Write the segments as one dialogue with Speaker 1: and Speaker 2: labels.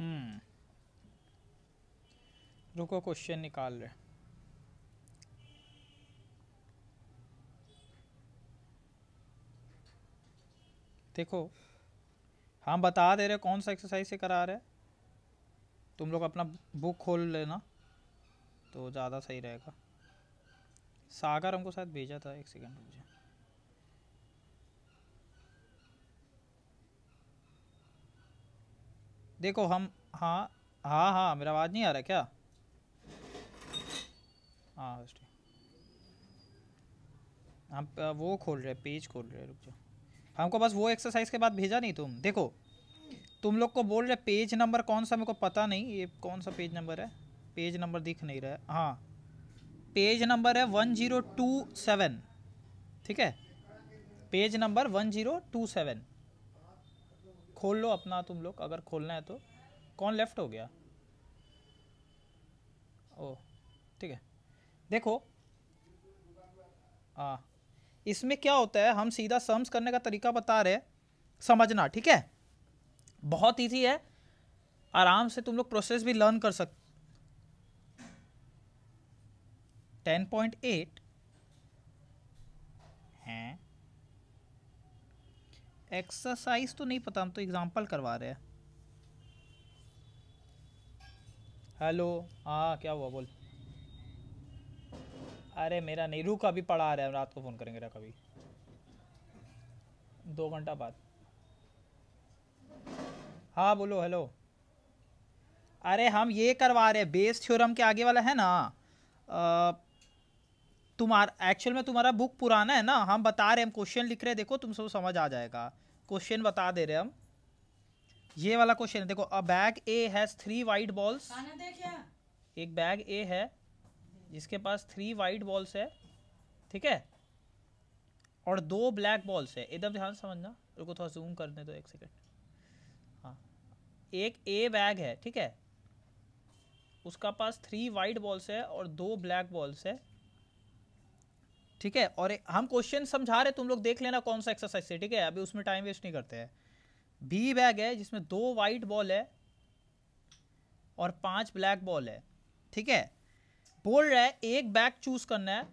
Speaker 1: हम्म रुको क्वेश्चन निकाल रहे देखो हम हाँ, बता दे रहे कौन सा एक्सरसाइज से करा रहे तुम लोग अपना बुक खोल लेना तो ज़्यादा सही रहेगा सागर हमको शायद भेजा था एक सेकंड रुक जाए देखो हम हाँ हाँ हाँ मेरा आवाज़ नहीं आ रहा क्या हाँ बस हम वो खोल रहे पेज खोल रहे रुक जाओ हमको बस वो एक्सरसाइज के बाद भेजा नहीं तुम देखो तुम लोग को बोल रहे पेज नंबर कौन सा मेरे को पता नहीं ये कौन सा पेज नंबर है पेज नंबर दिख नहीं रहा है हाँ पेज नंबर है वन जीरो टू सेवन ठीक है page number one zero two seven खोल लो अपना तुम लोग अगर खोलना है तो कौन लेफ़्ट हो गया ओ ठीक है देखो हाँ इसमें क्या होता है हम सीधा सम्स करने का तरीका बता रहे समझना ठीक है बहुत ईजी है आराम से तुम लोग प्रोसेस भी लर्न कर सकते टेन पॉइंट एट एक्सरसाइज तो नहीं पता हम तो एग्ज़ाम्पल करवा रहे हैं हेलो हाँ क्या हुआ बोल अरे मेरा नहीं रुक अभी पढ़ा रहा है रात को फ़ोन करेंगे रख अभी दो घंटा बाद हाँ बोलो हेलो अरे हम ये करवा रहे हैं बेस थ्योरम के आगे वाला है ना तुम्हारा एक्चुअल में तुम्हारा बुक पुराना है ना हम बता रहे हैं हम क्वेश्चन लिख रहे हैं देखो तुम सब समझ आ जाएगा क्वेश्चन बता दे रहे हम ये वाला क्वेश्चन है देखो a bag A has three white balls एक बैग ए है जिसके पास थ्री वाइट बॉल्स है ठीक है और दो ब्लैक बॉल्स है एकदम ध्यान समझना रुको थोड़ा जूम कर दे दो तो एक सेकेंड हाँ एक ए बैग है ठीक है उसका पास थ्री वाइट बॉल्स है और दो ब्लैक बॉल्स है ठीक है और हम क्वेश्चन समझा रहे तुम लोग देख लेना कौन सा एक्सरसाइज से ठीक है अभी उसमें टाइम वेस्ट नहीं करते हैं बी बैग है जिसमें दो वाइट बॉल है और पांच ब्लैक बॉल है ठीक है बोल रहा है एक बैग चूज करना है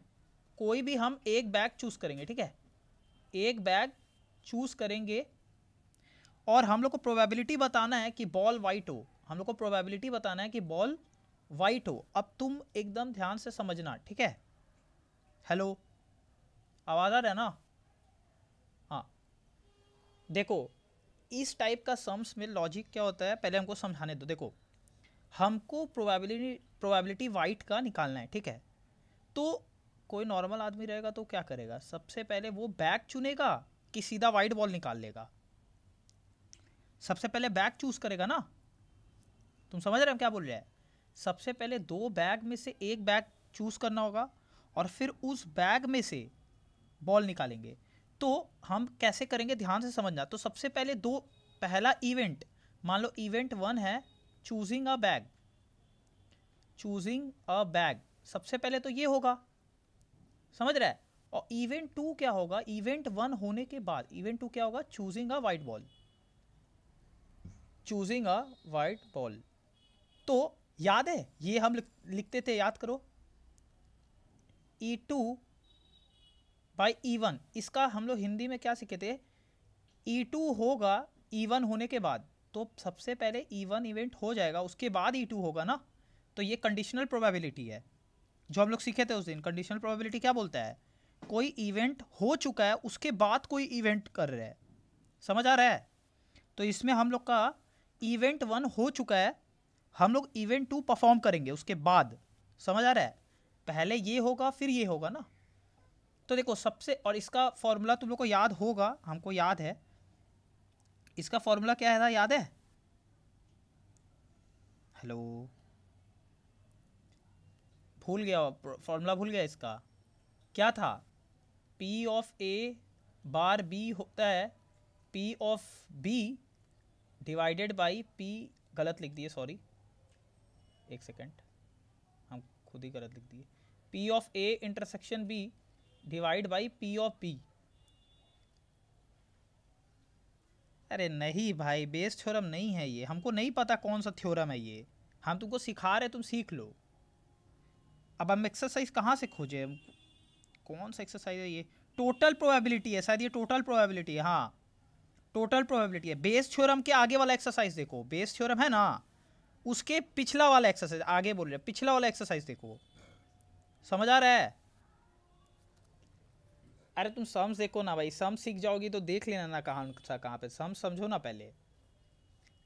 Speaker 1: कोई भी हम एक बैग चूज करेंगे ठीक है एक बैग चूज करेंगे और हम लोग को प्रोबेबिलिटी बताना है कि बॉल वाइट हो हम लोग को प्रोबेबिलिटी बताना है कि बॉल वाइट हो अब तुम एकदम ध्यान से समझना ठीक है हेलो आवाज़ आ रहा है ना हाँ देखो इस टाइप का सम्स में लॉजिक क्या होता है पहले हमको समझाने दो देखो हमको प्रोबेबिलिटी प्रोबेबिलिटी वाइट का निकालना है ठीक है तो कोई नॉर्मल आदमी रहेगा तो क्या करेगा सबसे पहले वो बैक चुनेगा कि सीधा वाइट बॉल निकाल लेगा सबसे पहले बैग चूज़ करेगा ना तुम समझ रहे हो क्या बोल रहे हैं सबसे पहले दो बैग में से एक बैग चूज़ करना होगा और फिर उस बैग में से बॉल निकालेंगे तो हम कैसे करेंगे ध्यान से समझना तो सबसे पहले दो पहला इवेंट मान लो इवेंट वन है choosing a bag choosing a bag सबसे पहले तो ये होगा समझ रहा है और इवेंट टू क्या होगा इवेंट वन होने के बाद इवेंट टू क्या होगा choosing a white ball choosing a white ball तो याद है ये हम लिखते थे याद करो E e two by one इसका हम लोग हिंदी में क्या सीखे थे ई e टू होगा ई e वन होने के बाद तो सबसे पहले ई वन इवेंट हो जाएगा उसके बाद ई e टू होगा ना तो ये कंडीशनल प्रोबेबिलिटी है जो हम लोग सीखे थे उस दिन कंडीशनल प्रोबेबिलिटी क्या बोलता है कोई इवेंट हो चुका है उसके बाद कोई इवेंट कर रहा है समझ आ रहा है तो इसमें हम लोग का इवेंट वन हो चुका है हम लोग इवेंट टू परफॉर्म करेंगे उसके बाद समझ आ रहा है पहले ये होगा फिर ये होगा ना तो देखो सबसे और इसका फॉर्मूला तुम लोग को याद होगा हमको याद है इसका फॉर्मूला क्या है था याद है हेलो भूल गया फॉर्मूला भूल गया इसका क्या था P of A bar B होता है P of B divided by P गलत लिख दिए सॉरी एक सेकेंड हम खुद ही गलत लिख दिए P of A intersection B divide by P of P अरे नहीं भाई बेस थ्योरम नहीं है ये हमको नहीं पता कौन सा थ्योरम है ये हम तुमको सिखा रहे तुम सीख लो अब हम एक्सरसाइज कहाँ से खोजे कौन सा एक्सरसाइज है ये टोटल प्रोबेबिलिटी है शायद ये टोटल प्रोबेबिलिटी है हाँ टोटल प्रोबेबिलिटी है बेस थ्योरम के आगे वाला एक्सरसाइज देखो बेस थ्योरम है ना उसके पिछला वाला एक्सरसाइज आगे बोल रहे पिछला वाला एक्सरसाइज देखो समझ आ रहा है अरे तुम सम्स देखो ना भाई सम सीख जाओगी तो देख लेना ना कहाँ सा कहाँ पे सम समझो ना पहले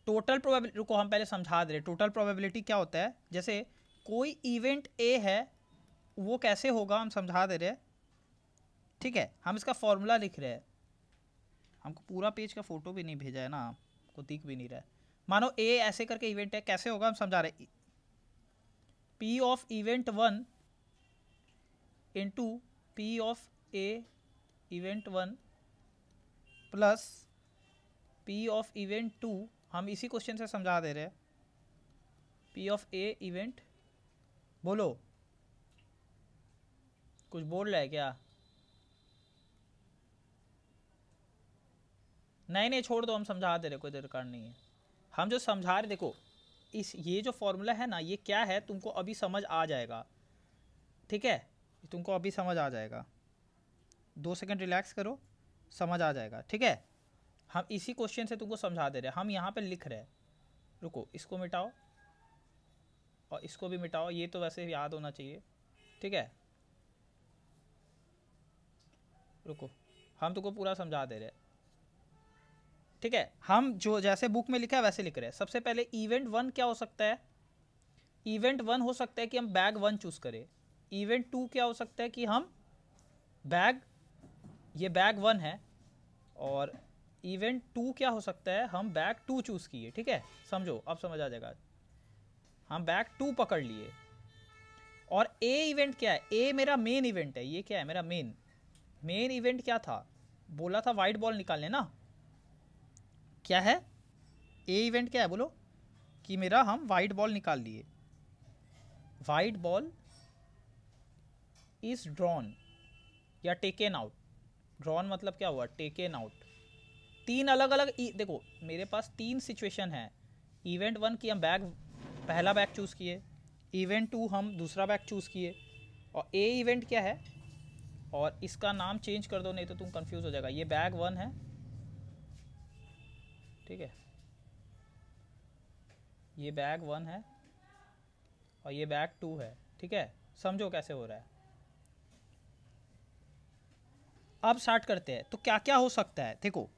Speaker 1: टोटल प्रोबेबिलिटी को हम पहले समझा दे रहे टोटल प्रोबेबिलिटी क्या होता है जैसे कोई इवेंट ए है वो कैसे होगा हम समझा दे रहे ठीक है हम इसका फॉर्मूला लिख रहे हैं हमको पूरा पेज का फ़ोटो भी नहीं भेजा है ना को दिख भी नहीं रहा है मानो ए ऐसे करके इवेंट है कैसे होगा हम समझा रहे P of event one into P of A event one plus P of event two हम इसी क्वेश्चन से समझा दे रहे हैं पी ऑफ ए इवेंट बोलो कुछ बोल रहा है क्या नहीं नहीं छोड़ दो हम समझा दे रहे कोई दरकार नहीं है हम जो समझा रहे देखो इस ये जो फॉर्मूला है ना ये क्या है तुमको अभी समझ आ जाएगा ठीक है तुमको अभी समझ आ जाएगा दो सेकेंड रिलैक्स करो समझ आ जाएगा ठीक है हम इसी क्वेश्चन से तुमको समझा दे रहे हैं हम यहाँ पे लिख रहे हैं रुको इसको मिटाओ और इसको भी मिटाओ ये तो वैसे याद होना चाहिए ठीक है रुको हम तुमको पूरा समझा दे रहे हैं ठीक है हम जो जैसे बुक में लिखा है वैसे लिख रहे हैं सबसे पहले इवेंट वन क्या हो सकता है इवेंट वन हो सकता है कि हम बैग वन चूज़ करें इवेंट टू क्या हो सकता है कि हम बैग ये बैग वन है और इवेंट टू क्या हो सकता है हम बैग टू चूज़ किए ठीक है समझो अब समझ आ जाएगा हम बैग टू पकड़ लिए और ए इवेंट क्या है ए मेरा मेन इवेंट है ये क्या है मेरा मेन मेन इवेंट क्या था बोला था वाइट बॉल निकालने ना क्या है ए इवेंट क्या है बोलो कि मेरा हम वाइट बॉल निकाल लिए वाइट बॉल इज़ ड्रॉन या टेकन आउट ड्रॉन मतलब क्या हुआ टेकन आउट तीन अलग अलग e, देखो मेरे पास तीन सिचुएशन है इवेंट वन की हम बैग पहला बैग चूज़ किए इवेंट टू हम दूसरा बैग चूज़ किए और ए इवेंट क्या है और इसका नाम चेंज कर दो नहीं तो तुम कंफ्यूज हो जाएगा ये बैग वन है ठीक है ये बैग वन है और ये बैग टू है ठीक है समझो कैसे हो रहा है अब स्टार्ट करते हैं तो क्या क्या हो सकता है देखो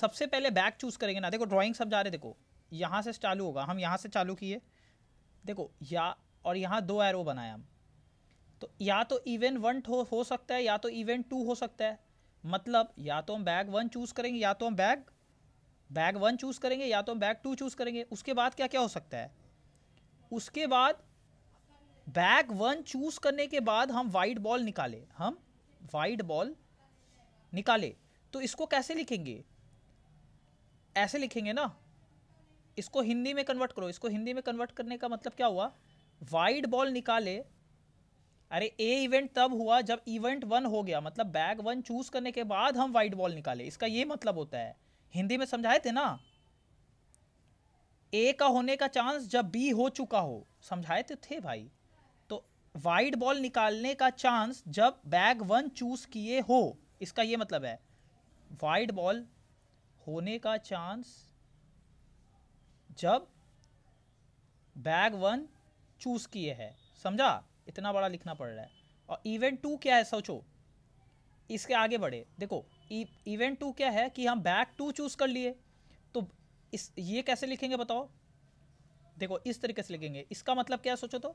Speaker 1: सबसे पहले बैग चूज़ करेंगे ना देखो ड्राइंग सब जा रहे देखो यहाँ से चालू होगा हम यहाँ से चालू किए देखो या और यहाँ दो एरो बनाए हम तो या तो इवेंट वन हो, हो सकता है या तो इवेंट टू हो सकता है मतलब या तो हम बैग वन चूज़ करेंगे या तो हम बैग बैग वन चूज़ करेंगे या तो हम बैग टू चूज़ करेंगे उसके बाद क्या क्या हो सकता है उसके बाद बैग वन चूज़ करने के बाद हम वाइट बॉल निकाले हम वाइट बॉल निकाले तो इसको कैसे लिखेंगे ऐसे लिखेंगे ना इसको हिंदी में कन्वर्ट करो इसको हिंदी में कन्वर्ट करने का मतलब क्या हुआ वाइड बॉल निकाले अरे ए इवेंट तब हुआ जब इवेंट वन हो गया मतलब बैग वन चूज करने के बाद हम वाइड बॉल निकाले इसका ये मतलब होता है हिंदी में समझाए थे ना ए का होने का चांस जब बी हो चुका हो समझाए तो थे भाई तो वाइड बॉल निकालने का चांस जब बैग वन चूज किए हो इसका ये मतलब है वाइड बॉल होने का चांस जब बैग वन चूज़ किए है समझा इतना बड़ा लिखना पड़ रहा है और इवेंट टू क्या है सोचो इसके आगे बढ़े देखो इवेंट e, टू क्या है कि हम बैग टू चूज़ कर लिए तो इस ये कैसे लिखेंगे बताओ देखो इस तरीके से लिखेंगे इसका मतलब क्या है सोचो तो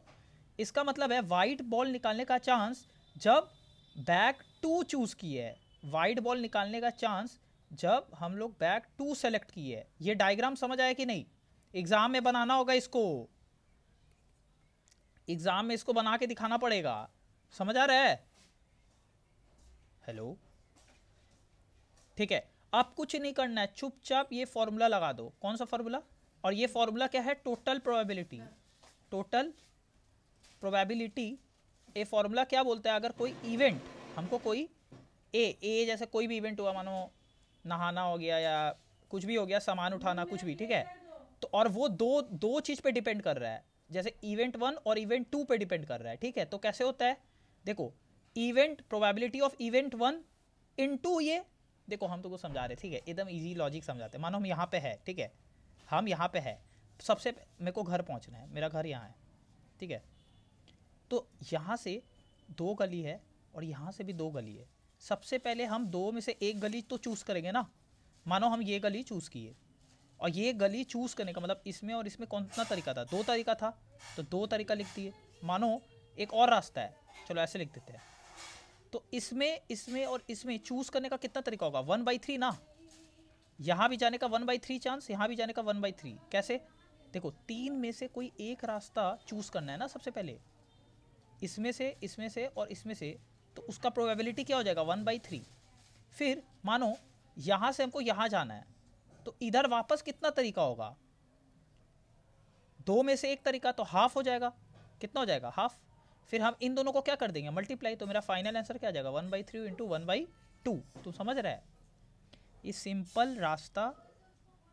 Speaker 1: इसका मतलब है वाइट बॉल निकालने का चांस जब बैग टू चूज़ की है वाइड बॉल निकालने का चांस जब हम लोग बैक टू सेलेक्ट किए है ये डायग्राम समझ आया कि नहीं एग्ज़ाम में बनाना होगा इसको एग्ज़ाम में इसको बना के दिखाना पड़ेगा समझ आ रहा है हेलो ठीक है अब कुछ नहीं करना है चुपचाप ये फॉर्मूला लगा दो कौन सा फॉर्मूला और ये फॉर्मूला क्या है टोटल प्रोबेबिलिटी टोटल प्रोबेबिलिटी ये फॉर्मूला क्या बोलता है अगर कोई इवेंट हमको कोई ए ए जैसे कोई भी इवेंट हुआ मानो नहाना हो गया या कुछ भी हो गया सामान उठाना कुछ भी ठीक है तो और वो दो दो चीज़ पे डिपेंड कर रहा है जैसे इवेंट वन और इवेंट टू पे डिपेंड कर रहा है ठीक है तो कैसे होता है देखो event probability of event one into ये देखो हम तुमको तो समझा रहे ठीक है एकदम ईजी लॉजिक समझाते हैं मानो हम यहाँ पे है ठीक है हम यहाँ पे है सबसे मेरे को घर पहुँचना है मेरा घर यहाँ है ठीक है तो यहाँ से दो गली है और यहाँ से भी दो गली है सबसे पहले हम दो में से एक गली तो चूज़ करेंगे ना मानो हम ये गली चूज़ किए और ये गली चूज़ करने का मतलब इसमें और इसमें कौन सा तरीका था दो तरीका था तो दो तरीका लिख दिए मानो एक और रास्ता है चलो ऐसे लिख देते हैं तो इसमें इसमें और इसमें चूज़ करने का कितना तरीका होगा वन बाई थ्री ना यहाँ भी जाने का वन बाई थ्री चांस यहाँ भी जाने का वन बाई थ्री कैसे देखो तीन में से कोई एक रास्ता चूज़ करना है ना सबसे पहले इसमें से इसमें से और इसमें से तो उसका प्रोबेबिलिटी क्या हो जाएगा वन बाई थ्री फिर मानो यहाँ से हमको यहाँ जाना है तो इधर वापस कितना तरीका होगा दो में से एक तरीका तो हाफ हो जाएगा कितना हो जाएगा हाफ फिर हम इन दोनों को क्या कर देंगे मल्टीप्लाई तो मेरा फाइनल आंसर क्या आ जाएगा one by three into one by two तुम समझ रहे हैं ये सिंपल रास्ता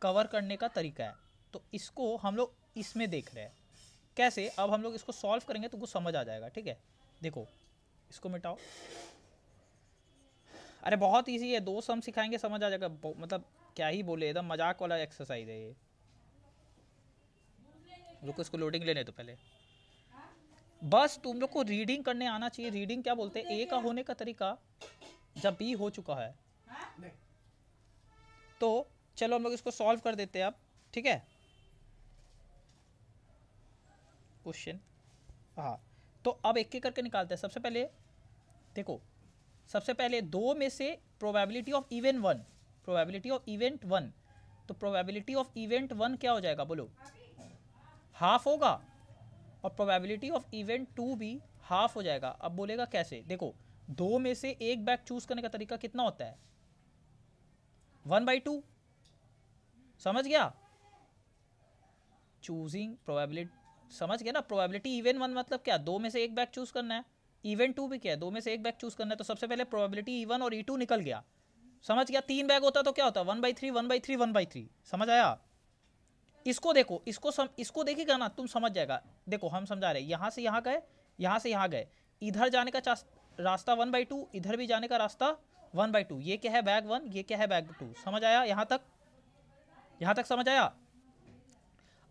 Speaker 1: कवर करने का तरीका है तो इसको हम लोग इसमें देख रहे हैं कैसे अब हम लोग इसको सॉल्व करेंगे तो कुछ समझ आ जाएगा ठीक है देखो इसको मिटाओ अरे बहुत इजी है दो सम सिखाएंगे समझ आ जाएगा मतलब क्या ही बोले एकदम मजाक वाला एक्सरसाइज है ये रुको इसको लोडिंग लेने तो पहले बस तुम लोग को रीडिंग करने आना चाहिए रीडिंग क्या बोलते हैं ए का होने का तरीका जब बी हो चुका है तो चलो हम लोग इसको सॉल्व कर देते हैं अब ठीक है क्वेश्चन हाँ तो अब एक एक करके निकालते हैं सबसे पहले देखो सबसे पहले दो में से probability of event one probability of event one तो प्रोबेबिलिटी ऑफ इवेंट वन क्या हो जाएगा बोलो हाफ होगा और प्रोबेबिलिटी ऑफ इवेंट टू भी हाफ हो जाएगा अब बोलेगा कैसे देखो दो में से एक बैग चूज करने का तरीका कितना होता है वन बाई टू समझ गया चूजिंग प्रोबेबिलिटी समझ गए ना प्रोबेबिलिटी इवन वन मतलब क्या दो में से एक बैग चूज करना है इवन टू भी क्या है दो में से एक बैग चूज करना है तो सबसे पहले प्रोबेबिलिटी इवन और ई e टू निकल गया समझ गया तीन बैग होता तो क्या होता one by three one by three one by three समझ आया इसको देखो इसको सम, इसको देखेगा ना तुम समझ जाएगा देखो हम समझा रहे यहाँ से यहाँ गए यहाँ से यहाँ गए इधर जाने का रास्ता वन बाई टू इधर भी जाने का रास्ता वन बाई टू ये क्या है बैग वन ये क्या है बैग टू समझ आया यहाँ तक यहाँ तक समझ आया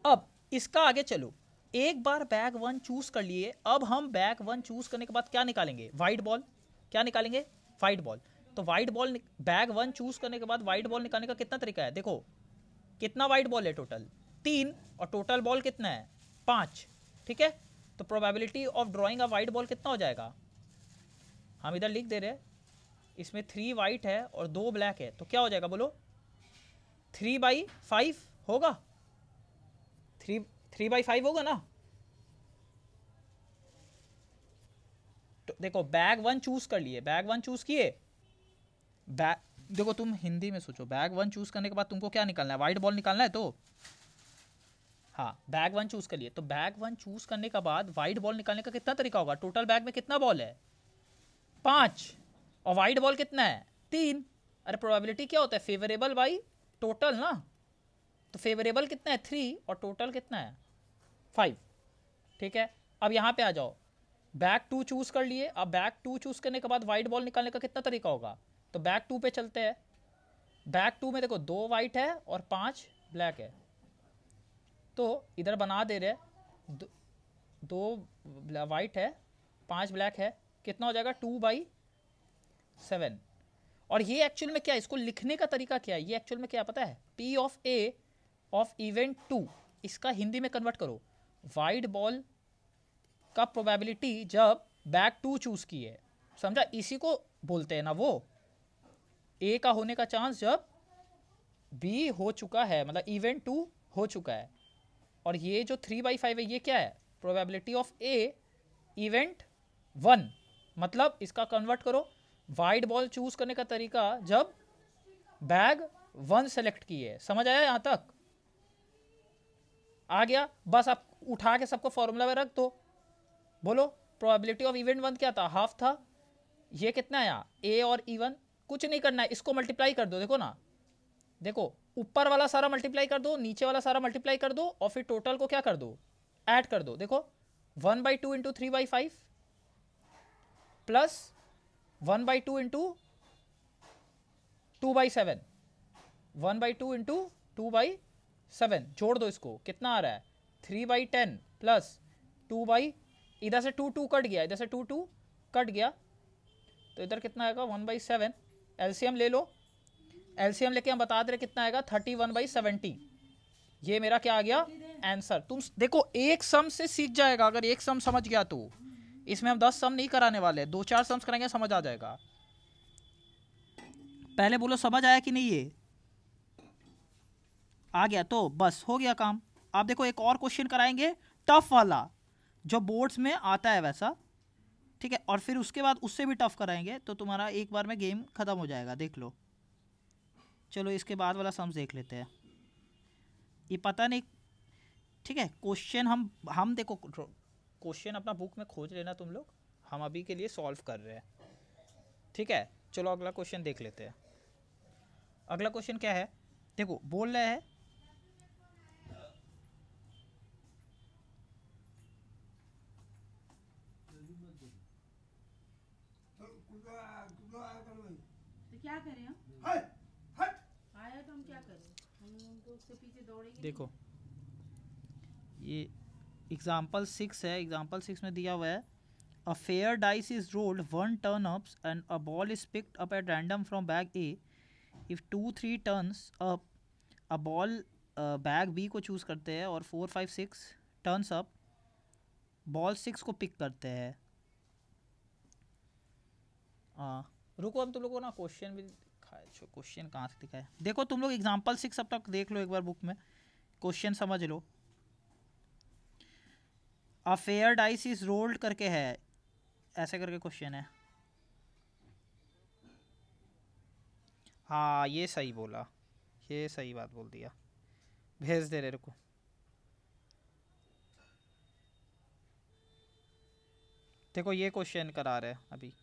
Speaker 1: अब इसका आगे चलो एक बार बैग वन चूज कर लिए अब हम बैग वन चूज करने के बाद क्या निकालेंगे वाइट बॉल क्या निकालेंगे वाइट बॉल तो white ball bag one choose करने के बाद वाइट बॉल निकालने का कितना तरीका है देखो कितना वाइट बॉल है टोटल तीन और टोटल बॉल कितना है पाँच ठीक है तो probability of drawing a white ball कितना हो जाएगा हम इधर लिख दे रहे हैं इसमें थ्री वाइट है और दो ब्लैक है तो क्या हो जाएगा बोलो थ्री बाई फाइव होगा थ्री थ्री बाई फाइव होगा ना तो देखो बैग वन चूज कर लिए बैग वन चूज किए बैग देखो तुम हिंदी में सोचो बैग वन चूज करने के बाद तुमको क्या निकालना है वाइट बॉल निकालना है तो हाँ बैग वन चूज कर लिए तो बैग वन चूज करने के बाद वाइट बॉल निकालने का कितना तरीका होगा टोटल बैग में कितना बॉल है पांच और वाइट बॉल कितना है तीन अरे प्रोबेबिलिटी क्या होता है फेवरेबल बाई टोटल ना तो फेवरेबल कितना है थ्री और टोटल कितना है फाइव ठीक है अब यहाँ पे आ जाओ बैक टू चूज़ कर लिए अब बैक टू चूज़ करने के बाद वाइट बॉल निकालने का कितना तरीका होगा तो बैक टू पे चलते हैं बैक टू में देखो दो वाइट है और पाँच ब्लैक है तो इधर बना दे रहे दो, दो वाइट है पाँच ब्लैक है कितना हो जाएगा टू बाई सेवन और ये एक्चुअल में क्या है इसको लिखने का तरीका क्या है ये एक्चुअल में क्या पता है P of A of event two इसका हिंदी में कन्वर्ट करो वाइड बॉल का प्रोबेबिलिटी जब बैक टू चूज़ की है समझा इसी को बोलते हैं ना वो ए का होने का चांस जब बी हो चुका है मतलब इवेंट टू हो चुका है और ये जो थ्री बाई फाइव है ये क्या है probability of A event one मतलब इसका कन्वर्ट करो वाइड बॉल चूज करने का तरीका जब बैग वन सेलेक्ट की है समझ आया यहाँ तक आ गया बस आप उठा के सबको फॉर्मूला में रख दो बोलो प्रोबेबिलिटी ऑफ इवेंट वन क्या था हाफ था ये कितना आया ए और ई e वन कुछ नहीं करना है इसको मल्टीप्लाई कर दो देखो ना देखो ऊपर वाला सारा मल्टीप्लाई कर दो नीचे वाला सारा मल्टीप्लाई कर दो और फिर टोटल को क्या कर दो ऐड कर दो देखो one by two into three by five plus one by two into two by seven one by two into two by seven जोड़ दो इसको कितना आ रहा है three by ten plus two by इधर से टू टू कट गया इधर से टू टू कट गया तो इधर कितना आएगा वन बाई सेवन एलसीएम ले लो एलसीएम लेके हम बता दे रहे कितना आएगा थर्टी वन बाई सेवेंटी ये मेरा क्या आ गया आंसर तुम देखो एक सम से सीख जाएगा अगर एक सम समझ गया तो इसमें हम दस सम नहीं कराने वाले दो चार सम्स कराएंगे समझ आ जाएगा पहले बोलो समझ आया कि नहीं ये आ गया तो बस हो गया काम आप देखो एक और क्वेश्चन कराएंगे टफ वाला जो बोर्ड्स में आता है वैसा ठीक है और फिर उसके बाद उससे भी टफ कराएंगे तो तुम्हारा एक बार में गेम ख़त्म हो जाएगा देख लो चलो इसके बाद वाला सम्स देख लेते हैं ये पता नहीं ठीक है क्वेश्चन हम हम देखो क्वेश्चन अपना बुक में खोज लेना तुम लोग हम अभी के लिए सॉल्व कर रहे हैं ठीक है चलो अगला क्वेश्चन देख लेते हैं अगला क्वेश्चन क्या है देखो बोल रहे हैं क्या करें हम हट हट आया तो हम क्या करें हम तो उसके पीछे दौड़ेंगे देखो ये एग्जाम्पल सिक्स है एग्जाम्पल सिक्स में दिया हुआ है a fair dice is rolled one turn ups and a ball is picked up at random from bag A if two three turns up a ball bag B को choose करते हैं और four five six turns up ball six को pick करते हैं हाँ रुको हम तुम तो लोगों को ना क्वेश्चन भी दिखाए क्वेश्चन कहाँ से दिखाया देखो तुम लोग एग्जाम्पल सिक्स अब तक देख लो एक बार बुक में क्वेश्चन समझ लो a fair dice is rolled करके है ऐसे करके क्वेश्चन है हाँ ये सही बोला ये सही बात बोल दिया भेज दे रहे रुको देखो ये क्वेश्चन करा रहे हैं अभी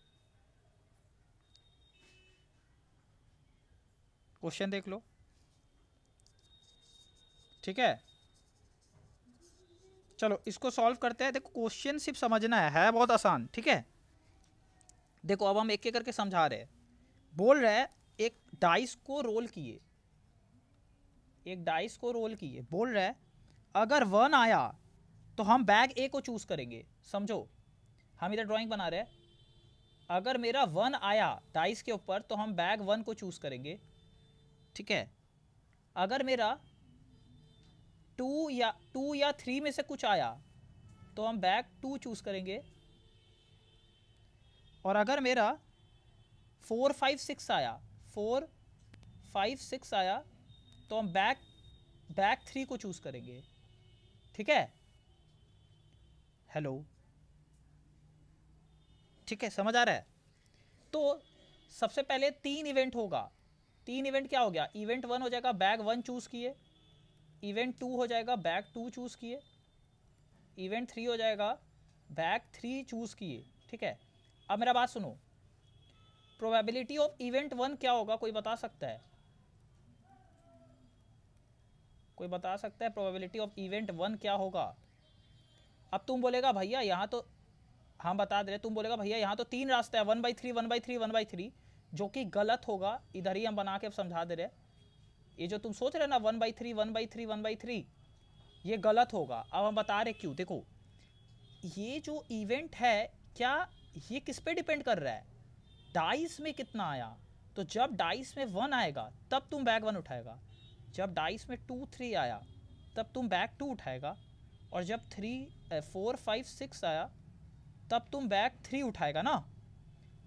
Speaker 1: क्वेश्चन देख लो ठीक है चलो इसको सॉल्व करते हैं देखो क्वेश्चन सिर्फ समझना है है बहुत आसान ठीक है देखो अब हम एक एक करके समझा रहे हैं बोल रहे हैं एक डाइस को रोल किए एक डाइस को रोल किए बोल रहे हैं अगर वन आया तो हम बैग ए को चूज़ करेंगे समझो हम इधर ड्राइंग बना रहे हैं अगर मेरा वन आया डाइस के ऊपर तो हम बैग वन को चूज़ करेंगे ठीक है अगर मेरा टू या टू या थ्री में से कुछ आया तो हम बैक टू चूज़ करेंगे और अगर मेरा फोर फाइव सिक्स आया फोर फाइव सिक्स आया तो हम बैक बैक थ्री को चूज़ करेंगे ठीक है हेलो ठीक है समझ आ रहा है तो सबसे पहले तीन इवेंट होगा तीन इवेंट क्या हो गया इवेंट वन हो जाएगा बैग वन चूज़ किए इवेंट टू हो जाएगा बैग टू चूज़ किए इवेंट थ्री हो जाएगा बैग थ्री चूज़ किए ठीक है अब मेरा बात सुनो प्रोबेबिलिटी ऑफ इवेंट वन क्या होगा कोई बता सकता है कोई बता सकता है प्रोबेबिलिटी ऑफ इवेंट वन क्या होगा अब तुम बोलेगा भैया यहाँ तो हम हाँ, बता दे रहे तुम बोलेगा भैया यहाँ तो तीन रास्ता है one by three one by three one by three जो कि गलत होगा इधर ही हम बना के समझा दे रहे ये जो तुम सोच रहे ना one by three one by three one by three ये गलत होगा अब हम बता रहे क्यों देखो ये जो इवेंट है क्या ये किस पे डिपेंड कर रहा है डाइस में कितना आया तो जब डाइस में वन आएगा तब तुम बैग वन उठाएगा जब डाइस में टू थ्री आया तब तुम बैग टू उठाएगा और जब थ्री फोर फाइव सिक्स आया तब तुम बैग थ्री उठाएगा ना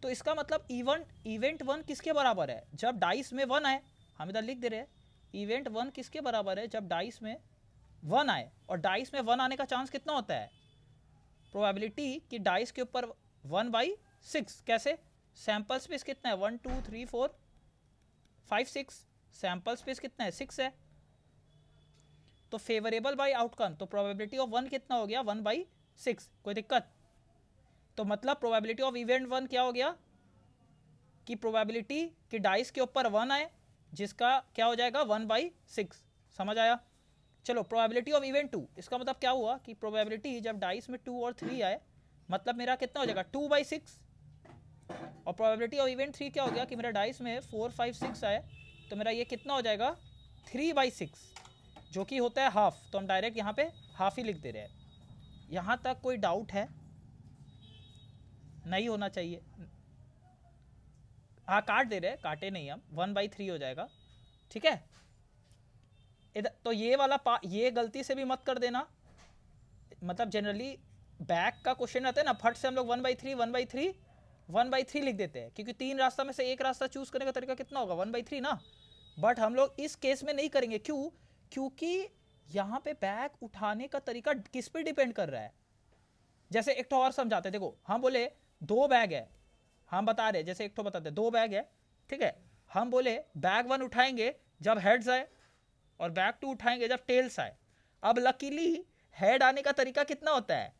Speaker 1: तो इसका मतलब इवेंट इवेंट वन किसके बराबर है जब डाइस में वन आए हम इधर लिख दे रहे हैं इवेंट वन किसके बराबर है जब डाइस में वन आए और डाइस में वन आने का चांस कितना होता है प्रोबेबिलिटी कि डाइस के ऊपर वन बाई सिक्स कैसे सैम्पल स्पेस कितना है one two three four five six sample space कितना है सिक्स है तो फेवरेबल बाई आउटकम तो प्रोबेबिलिटी ऑफ वन कितना हो गया वन बाई सिक्स कोई दिक्कत तो मतलब प्रोबेबिलिटी ऑफ इवेंट वन क्या हो गया कि प्रोबेबिलिटी कि डाइस के ऊपर वन आए जिसका क्या हो जाएगा वन बाई सिक्स समझ आया चलो प्रोबेबिलिटी ऑफ इवेंट टू इसका मतलब क्या हुआ कि प्रोबेबिलिटी जब डाइस में टू और थ्री आए मतलब मेरा कितना हो जाएगा टू बाई सिक्स और प्रोबेबिलिटी ऑफ इवेंट थ्री क्या हो गया कि मेरा डाइस में फोर फाइव सिक्स आए तो मेरा ये कितना हो जाएगा थ्री बाई सिक्स जो कि होता है हाफ तो हम डायरेक्ट यहाँ पे हाफ ही लिख दे रहे हैं यहाँ तक कोई डाउट है नहीं होना चाहिए हाँ काट दे रहे काटे नहीं हम वन बाई थ्री हो जाएगा ठीक है इधर तो ये वाला पा ये गलती से भी मत कर देना मतलब जनरली बैक का क्वेश्चन रहता है ना फट से हम लोग one by three one by three one by three लिख देते हैं क्योंकि तीन रास्ता में से एक रास्ता चूज करने का तरीका कितना होगा वन बाई थ्री ना बट हम लोग इस केस में नहीं करेंगे क्यों क्योंकि यहाँ पे बैग उठाने का तरीका किस पे डिपेंड कर रहा है जैसे एक तो और समझाते देखो हम हाँ बोले दो बैग है हम बता रहे जैसे एक तो बताते दो बैग है ठीक है हम बोले बैग वन उठाएंगे जब हेड्स आए और बैग टू उठाएंगे जब टेल्स आए अब लकीली हेड आने का तरीका कितना होता है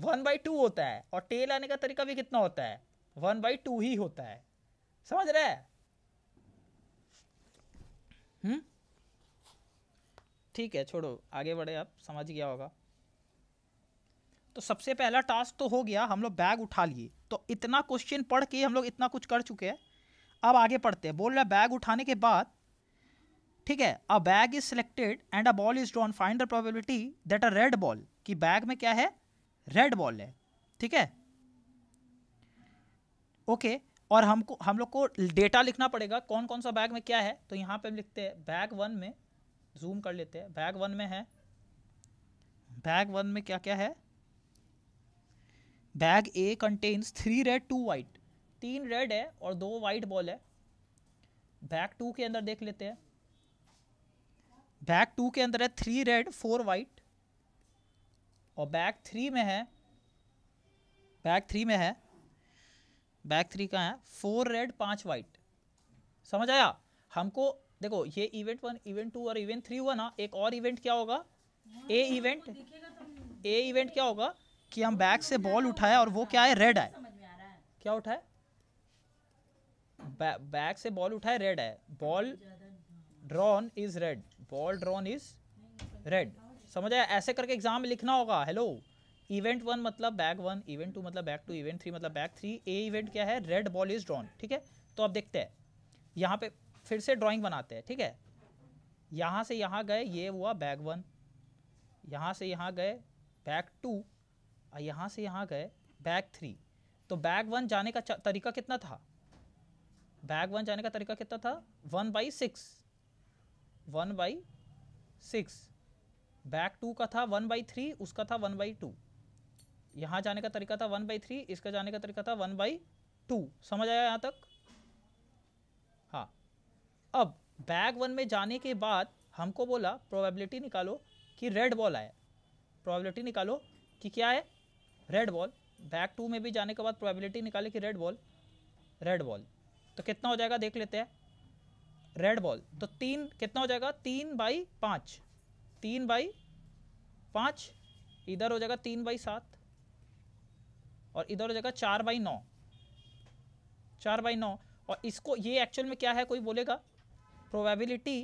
Speaker 1: वन बाई टू होता है और टेल आने का तरीका भी कितना होता है वन बाई टू ही होता है समझ रहे हैं हम्म? ठीक है छोड़ो आगे बढ़े आप समझ गया होगा तो सबसे पहला टास्क तो हो गया हम लोग बैग उठा लिए तो इतना क्वेश्चन पढ़ के हम लोग इतना कुछ कर चुके हैं अब आगे पढ़ते हैं बोल रहा बैग उठाने के बाद ठीक है a bag is selected and a ball is drawn find the probability that a red ball कि बैग में क्या है रेड बॉल है ठीक है ओके okay, और हमको हम लोग को डेटा लिखना पड़ेगा कौन कौन सा बैग में क्या है तो यहाँ पे हम लिखते हैं बैग वन में जूम कर लेते हैं बैग वन में है बैग वन में क्या क्या है bag A contains three red two white तीन रेड है और दो वाइट बॉल है बैग टू के अंदर देख लेते हैं बैग टू के अंदर है थ्री रेड फोर वाइट और बैग थ्री में है बैग थ्री में है बैग थ्री का है फोर रेड पांच वाइट समझ आया हमको देखो ये इवेंट वन इवेंट टू और इवेंट थ्री हुआ ना एक और इवेंट क्या होगा ए इवेंट ए इवेंट क्या होगा कि हम बैक से बॉल उठाया और वो क्या है रेड है क्या उठाए बैक से बॉल उठाए रेड है ball drawn is red ball drawn is red समझ आया ऐसे करके एग्जाम में लिखना होगा हेलो इवेंट वन मतलब बैग वन इवेंट टू मतलब बैग टू इवेंट थ्री मतलब बैग थ्री ए इवेंट क्या है रेड बॉल इज ड्रॉन ठीक है तो आप देखते हैं यहाँ पे फिर से ड्राइंग बनाते हैं ठीक है यहाँ से यहाँ गए ये हुआ बैग वन यहाँ से यहाँ गए बैग टू यहाँ से यहाँ गए बैग थ्री तो बैग वन जाने का तरीका कितना था बैग वन जाने का तरीका कितना था one by six one by six bag two का था वन बाई थ्री उसका था वन बाई टू यहाँ जाने का तरीका था वन बाई थ्री इसका जाने का तरीका था वन बाई टू समझ आया यहाँ तक हाँ अब बैग वन में जाने के बाद हमको बोला प्रोबेबिलिटी निकालो कि रेड बॉल आया प्रोबेबिलिटी निकालो कि क्या है रेड बॉल बैक टू में भी जाने के बाद प्रोबेबिलिटी निकाले कि रेड बॉल रेड बॉल तो कितना हो जाएगा देख लेते हैं रेड बॉल तो तीन कितना हो जाएगा तीन बाई पाँच तीन बाई पाँच इधर हो जाएगा तीन बाई सात और इधर हो जाएगा चार बाई नौ चार बाई नौ और इसको ये एक्चुअल में क्या है कोई बोलेगा प्रोबेबिलिटी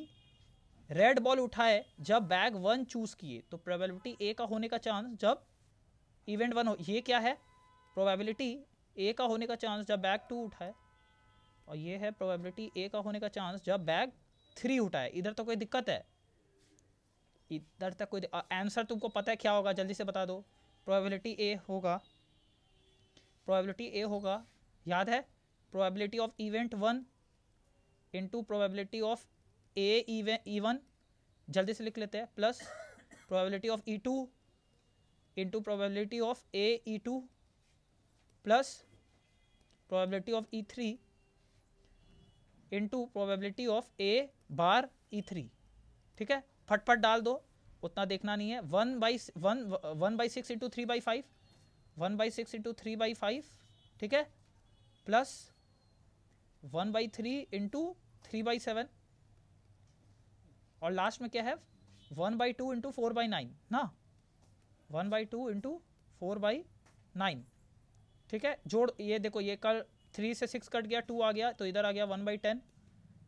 Speaker 1: रेड बॉल उठाए जब बैग वन चूज़ किए तो प्रोबेबिलिटी ए का होने का चांस जब इवेंट वन ये क्या है प्रोबेबिलिटी ए का होने का चांस जब बैग टू उठाए और ये है प्रोबेबिलिटी ए का होने का चांस जब बैग थ्री उठाए इधर तो कोई दिक्कत है इधर तक कोई आंसर तुमको पता है क्या होगा जल्दी से बता दो प्रोबेबिलिटी ए होगा प्रोबेबिलिटी ए होगा याद है probability of event one into probability of A event जल्दी से लिख लेते हैं plus probability of E two into probability of A E two plus probability of E three into probability of A bar E three ठीक है फटफट डाल दो उतना देखना नहीं है one by one one by six into three by five one by six into three by five ठीक है plus one by three into three by seven और लास्ट में क्या है one by two into four by nine ना one by two into four by nine ठीक है जोड़ ये देखो ये कल थ्री से सिक्स कट गया टू आ गया तो इधर आ गया वन बाई टेन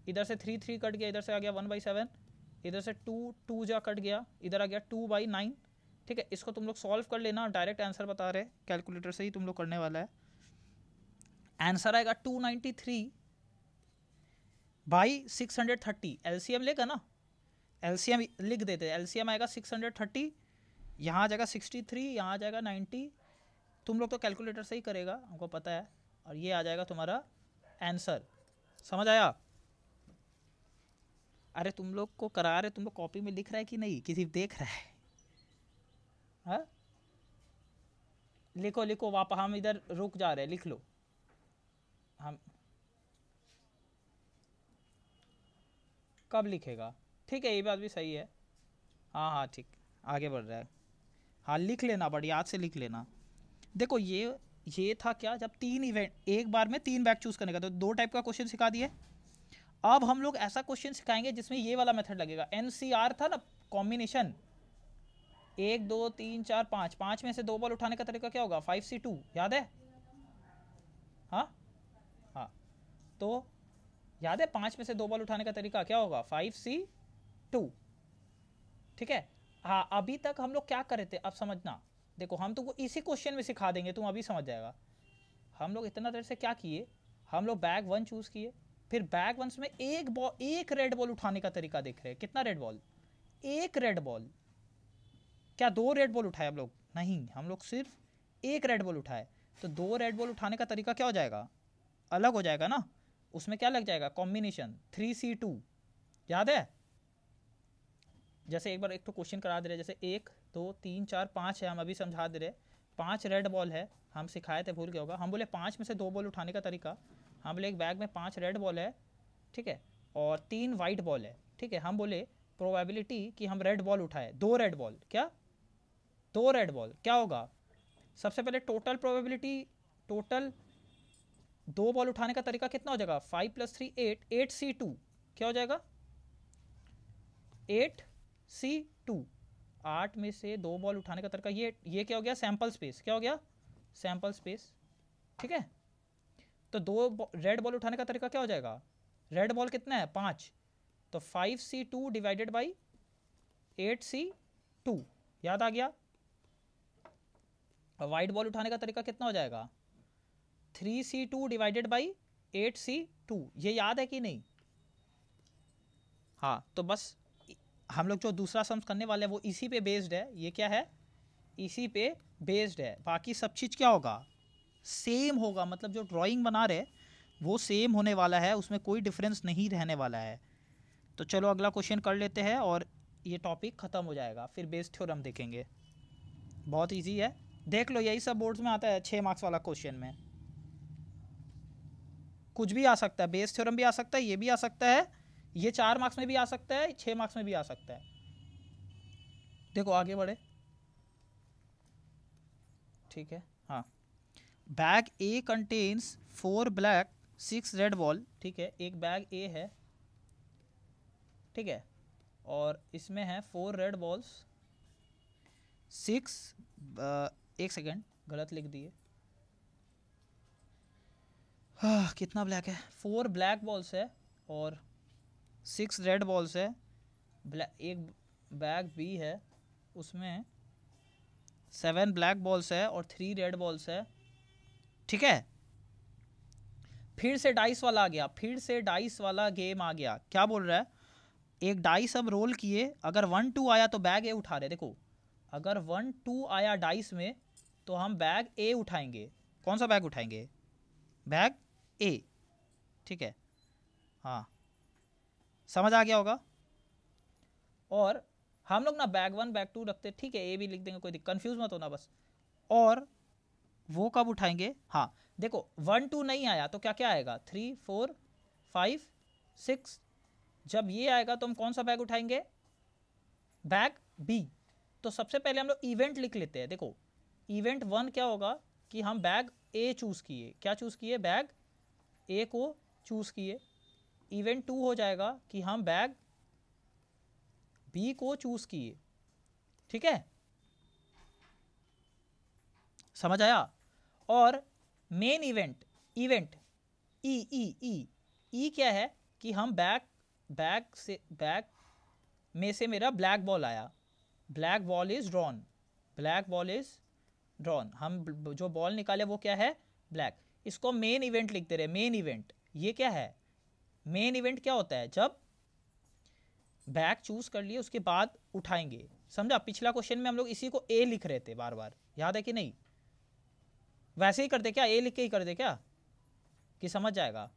Speaker 1: इधर से थ्री थ्री कट गया इधर से आ गया वन बाई सेवन इधर से टू टू जा कट गया इधर आ गया टू बाई नाइन ठीक है इसको तुम लोग सॉल्व कर लेना डायरेक्ट आंसर बता रहे कैलकुलेटर से ही तुम लोग करने वाला है आंसर आएगा two ninety three by six hundred thirty L C M लेगा ना एल सी एम लिख देते एल सी एम आएगा सिक्स हंड्रेड थर्टी यहाँ आ जाएगा सिक्सटी थ्री यहाँ आ जाएगा नाइन्टी तुम लोग तो कैलकुलेटर से ही करेगा हमको पता है और ये आ जाएगा तुम्हारा आंसर समझ आया अरे तुम लोग को करा रहे तुम लोग कॉपी में लिख रहा है कि नहीं किसी देख रहा है हा? लिखो लिखो वाप हम इधर रुक जा रहे हैं लिख लो हम कब लिखेगा ठीक है ये बात भी सही है हाँ हाँ ठीक आगे बढ़ रहा है हाँ लिख लेना बट याद से लिख लेना देखो ये ये था क्या जब तीन इवेंट एक बार में तीन बैग चूज़ करने का तो दो टाइप का क्वेश्चन सिखा दिए अब हम लोग ऐसा क्वेश्चन सिखाएंगे जिसमें ये वाला मेथड लगेगा एन था ना कॉम्बिनेशन एक दो तीन चार पाँच पाँच में से दो बॉल उठाने का तरीका क्या होगा फाइव सी टू याद है हाँ हाँ तो याद है पाँच में से दो बॉल उठाने का तरीका क्या होगा फाइव सी टू ठीक है हाँ अभी तक हम लोग क्या करे थे अब समझना देखो हम तुमको इसी क्वेश्चन में सिखा देंगे तुम अभी समझ जाएगा हम लोग इतना देर से क्या किए हम लोग बैग वन चूज़ किए फिर बैग वन में एक बॉल एक रेड बॉल उठाने का तरीका देख रहे हैं कितना रेड बॉल एक रेड बॉल क्या दो रेड बॉल उठाए हम लोग नहीं हम लोग सिर्फ एक रेड बॉल उठाए तो दो रेड बॉल उठाने का तरीका क्या हो जाएगा अलग हो जाएगा ना उसमें क्या लग जाएगा कॉम्बिनेशन थ्री सी टू याद है जैसे एक बार एक तो क्वेश्चन करा दे रहे जैसे एक दो तीन चार पाँच है हम अभी समझा दे रहे पाँच रेड बॉल है हम सिखाए थे भूल गया होगा हम बोले पाँच में से दो बॉल उठाने का तरीका हम बोले एक बैग में पाँच रेड बॉल है ठीक है और तीन वाइट बॉल है ठीक है हम बोले प्रोबेबिलिटी कि हम रेड बॉल उठाए दो रेड बॉल क्या दो रेड बॉल क्या होगा सबसे पहले टोटल प्रोबेबिलिटी टोटल दो बॉल उठाने का तरीका कितना हो जाएगा five plus three eight eight C two क्या हो जाएगा एट सी टू आठ में से दो बॉल उठाने का तरीका ये ये क्या हो गया सैंपल स्पेस क्या हो गया सैंपल स्पेस ठीक है तो दो रेड बॉल उठाने का तरीका क्या हो जाएगा रेड बॉल कितना है पाँच तो five C two divided by eight C two याद आ गया वाइट बॉल उठाने का तरीका कितना हो जाएगा three C two divided by eight C two ये याद है कि नहीं हाँ तो बस हम लोग जो दूसरा सम्स करने वाले हैं वो इसी पे बेस्ड है ये क्या है इसी पे बेस्ड है बाकी सब चीज़ क्या होगा सेम होगा मतलब जो ड्राइंग बना रहे वो सेम होने वाला है उसमें कोई डिफरेंस नहीं रहने वाला है तो चलो अगला क्वेश्चन कर लेते हैं और ये टॉपिक ख़त्म हो जाएगा फिर बेस थ्योरम देखेंगे बहुत ईजी है देख लो यही सब बोर्ड्स में आता है छः मार्क्स वाला क्वेश्चन में कुछ भी आ सकता है बेस थ्योरम भी आ सकता है ये भी आ सकता है ये चार मार्क्स में भी आ सकता है छः मार्क्स में भी आ सकता है देखो आगे बढ़े ठीक है हाँ bag A contains four black six red ball ठीक है एक बैग ए है ठीक है और इसमें है फोर रेड बॉल्स सिक्स एक सेकेंड गलत लिख दिए हाँ कितना ब्लैक है फोर ब्लैक बॉल्स है और सिक्स रेड बॉल्स है ब्लैक एक बैग बी है उसमें सेवन ब्लैक बॉल्स है और थ्री रेड बॉल्स है ठीक है फिर से डाइस वाला आ गया फिर से डाइस वाला गेम आ गया क्या बोल रहा है एक डाइस अब रोल किए अगर वन टू आया तो बैग ए उठा रहे देखो अगर वन टू आया डाइस में तो हम बैग ए उठाएंगे कौन सा बैग उठाएंगे बैग ए ठीक है हाँ समझ आ गया होगा और हम लोग ना बैग वन बैग टू रखते ठीक है ए भी लिख देंगे कोई दिक्कत कन्फ्यूज मत होना बस और वो कब उठाएंगे हाँ देखो वन टू नहीं आया तो क्या क्या आएगा थ्री फोर फाइव सिक्स जब ये आएगा तो हम कौन सा बैग उठाएंगे बैग बी तो सबसे पहले हम लोग इवेंट लिख लेते हैं देखो इवेंट वन क्या होगा कि हम बैग ए चूज़ किए क्या चूज़ किए बैग ए को चूज़ किए इवेंट टू हो जाएगा कि हम बैग बी को चूज़ किए ठीक है समझ आया और main event event E E E E क्या है कि हम बैग बैग से बैग में से मेरा ब्लैक बॉल आया black ball is drawn black ball is drawn हम जो बॉल निकाले वो क्या है ब्लैक इसको मेन इवेंट लिखते रहे मेन इवेंट ये क्या है मेन इवेंट क्या होता है जब बैग चूज कर लिए उसके बाद उठाएंगे समझा पिछला क्वेश्चन में हम लोग इसी को ए लिख रहे थे बार बार याद है कि नहीं वैसे ही करते क्या ए लिख के ही करते क्या कि समझ जाएगा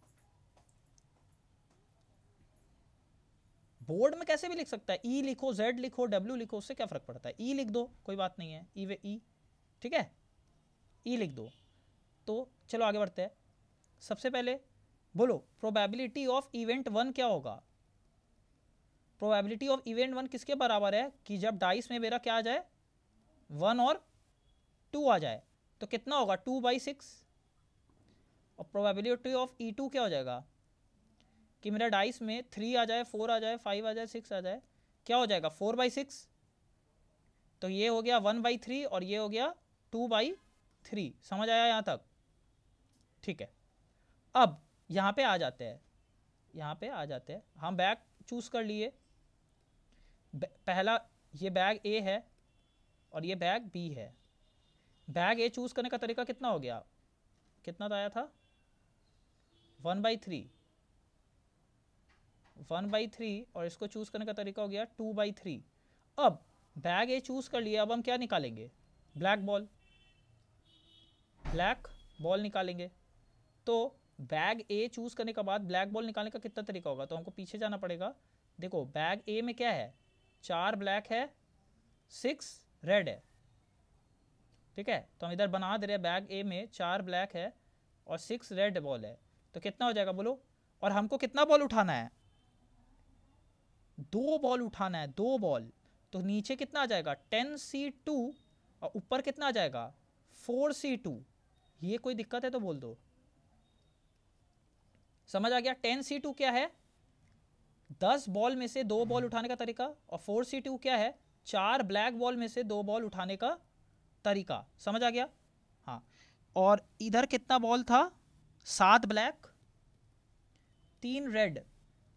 Speaker 1: बोर्ड में कैसे भी लिख सकता है ई e लिखो जेड लिखो डब्ल्यू लिखो उससे क्या फर्क पड़ता है ई e लिख दो कोई बात नहीं है ई e वे ई e। ठीक है ई e लिख दो तो चलो आगे बढ़ते हैं सबसे पहले बोलो प्रोबेबिलिटी ऑफ इवेंट वन क्या होगा प्रोबेबिलिटी ऑफ इवेंट वन किसके बराबर है कि जब डाइस में मेरा क्या आ जाए वन और टू आ जाए तो कितना होगा टू बाई सिक्स और प्रोबेबिलिटी ऑफ ई टू क्या हो जाएगा कि मेरा डाइस में थ्री आ जाए फोर आ जाए फाइव आ जाए सिक्स आ जाए क्या हो जाएगा फोर बाई सिक्स तो ये हो गया वन बाई थ्री और ये हो गया टू बाई थ्री समझ आया यहाँ तक ठीक है अब यहाँ पे आ जाते हैं यहाँ पे आ जाते हैं हम बैग चूज़ कर लिए पहला ये बैग ए है और ये बैग बी है बैग ए चूज़ करने का तरीका कितना हो गया कितना आया था one by three one by three और इसको चूज़ करने का तरीका हो गया टू बाई थ्री अब बैग ए चूज़ कर लिया अब हम क्या निकालेंगे ब्लैक बॉल ब्लैक बॉल निकालेंगे तो बैग ए चूज करने के बाद ब्लैक बॉल निकालने का कितना तरीका होगा तो हमको पीछे जाना पड़ेगा देखो बैग ए में क्या है चार ब्लैक है सिक्स रेड है ठीक है तो हम इधर बना दे रहे हैं बैग ए में चार ब्लैक है और सिक्स रेड बॉल है तो कितना हो जाएगा बोलो और हमको कितना बॉल उठाना है दो बॉल उठाना है दो बॉल तो नीचे कितना आ जाएगा टेन सी टू और ऊपर कितना आ जाएगा फोर सी टू ये कोई दिक्कत है तो बोल दो समझ आ गया टेन सी टू क्या है दस बॉल में से दो बॉल उठाने का तरीका और फोर सी टू क्या है चार ब्लैक बॉल में से दो बॉल उठाने का तरीका समझ आ गया हाँ और इधर कितना बॉल था सात ब्लैक तीन रेड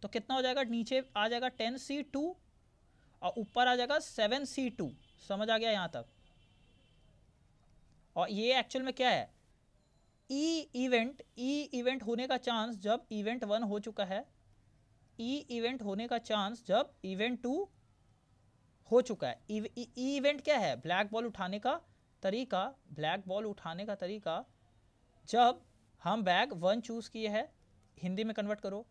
Speaker 1: तो कितना हो जाएगा नीचे आ जाएगा टेन सी टू और ऊपर आ जाएगा सेवन सी टू समझ आ गया यहाँ तक और ये एक्चुअल में क्या है ई इवेंट ई इवेंट होने का चांस जब इवेंट वन हो चुका है ई e इवेंट होने का चांस जब इवेंट टू हो चुका है ई e, इवेंट e, क्या है ब्लैक बॉल उठाने का तरीका ब्लैक बॉल उठाने का तरीका जब हम बैग वन चूज़ किए हैं हिंदी में कन्वर्ट करो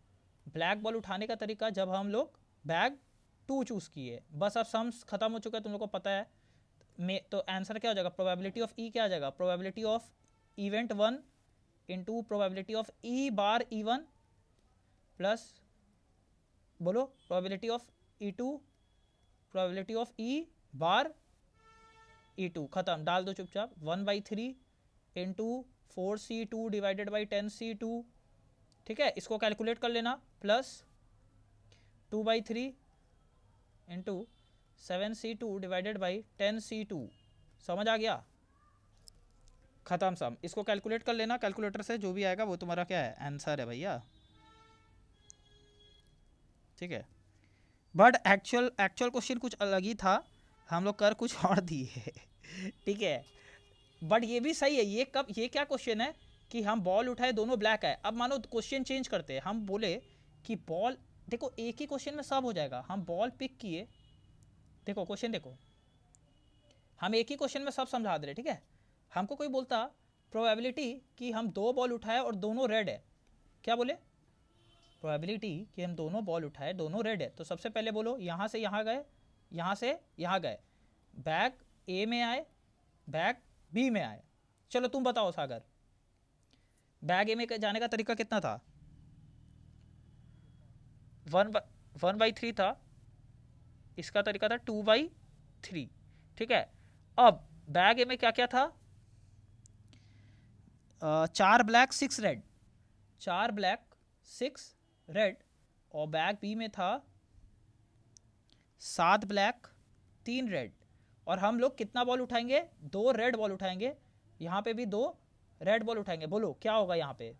Speaker 1: ब्लैक बॉल उठाने का तरीका जब हम लोग बैग टू चूज़ किए बस अब सम्स खत्म हो चुका है तुम लोग को पता है मे तो आंसर क्या हो जाएगा प्रोबेबिलिटी ऑफ ई क्या आ जाएगा probability of event one into probability of E bar E one plus बोलो probability of E two probability of E bar E two खत्म डाल दो चुपचाप one by three into four C two divided by ten C two ठीक है इसको calculate कर लेना plus two by three into seven C two divided by ten C two समझ आ गया ख़त्म सम इसको कैलकुलेट कर लेना कैलकुलेटर से जो भी आएगा वो तुम्हारा क्या है आंसर है भैया ठीक है बट एक्चुअल एक्चुअल क्वेश्चन कुछ अलग ही था हम लोग कर कुछ और दिए ठीक है बट ये भी सही है ये कब ये क्या क्वेश्चन है कि हम बॉल उठाए दोनों ब्लैक है अब मानो क्वेश्चन चेंज करते हैं हम बोले कि बॉल देखो एक ही क्वेश्चन में सब हो जाएगा हम बॉल पिक किए देखो क्वेश्चन देखो हम एक ही क्वेश्चन में सब समझा दे रहे ठीक है हमको कोई बोलता प्रोबेबिलिटी कि हम दो बॉल उठाए और दोनों रेड है क्या बोले प्रोबेबिलिटी कि हम दोनों बॉल उठाए दोनों रेड है तो सबसे पहले बोलो यहाँ से यहाँ गए यहाँ से यहाँ गए बैक ए में आए बैक बी में आए चलो तुम बताओ सागर बैग ए में जाने का तरीका कितना था वन बा वन बाई थ्री था इसका तरीका था टू बाई थ्री ठीक है अब बैग ए में क्या क्या था चार ब्लैक सिक्स रेड चार ब्लैक सिक्स रेड और बैग बी में था सात ब्लैक तीन रेड और हम लोग कितना बॉल उठाएंगे दो रेड बॉल उठाएंगे यहाँ पे भी दो रेड बॉल उठाएंगे बोलो क्या होगा यहाँ पे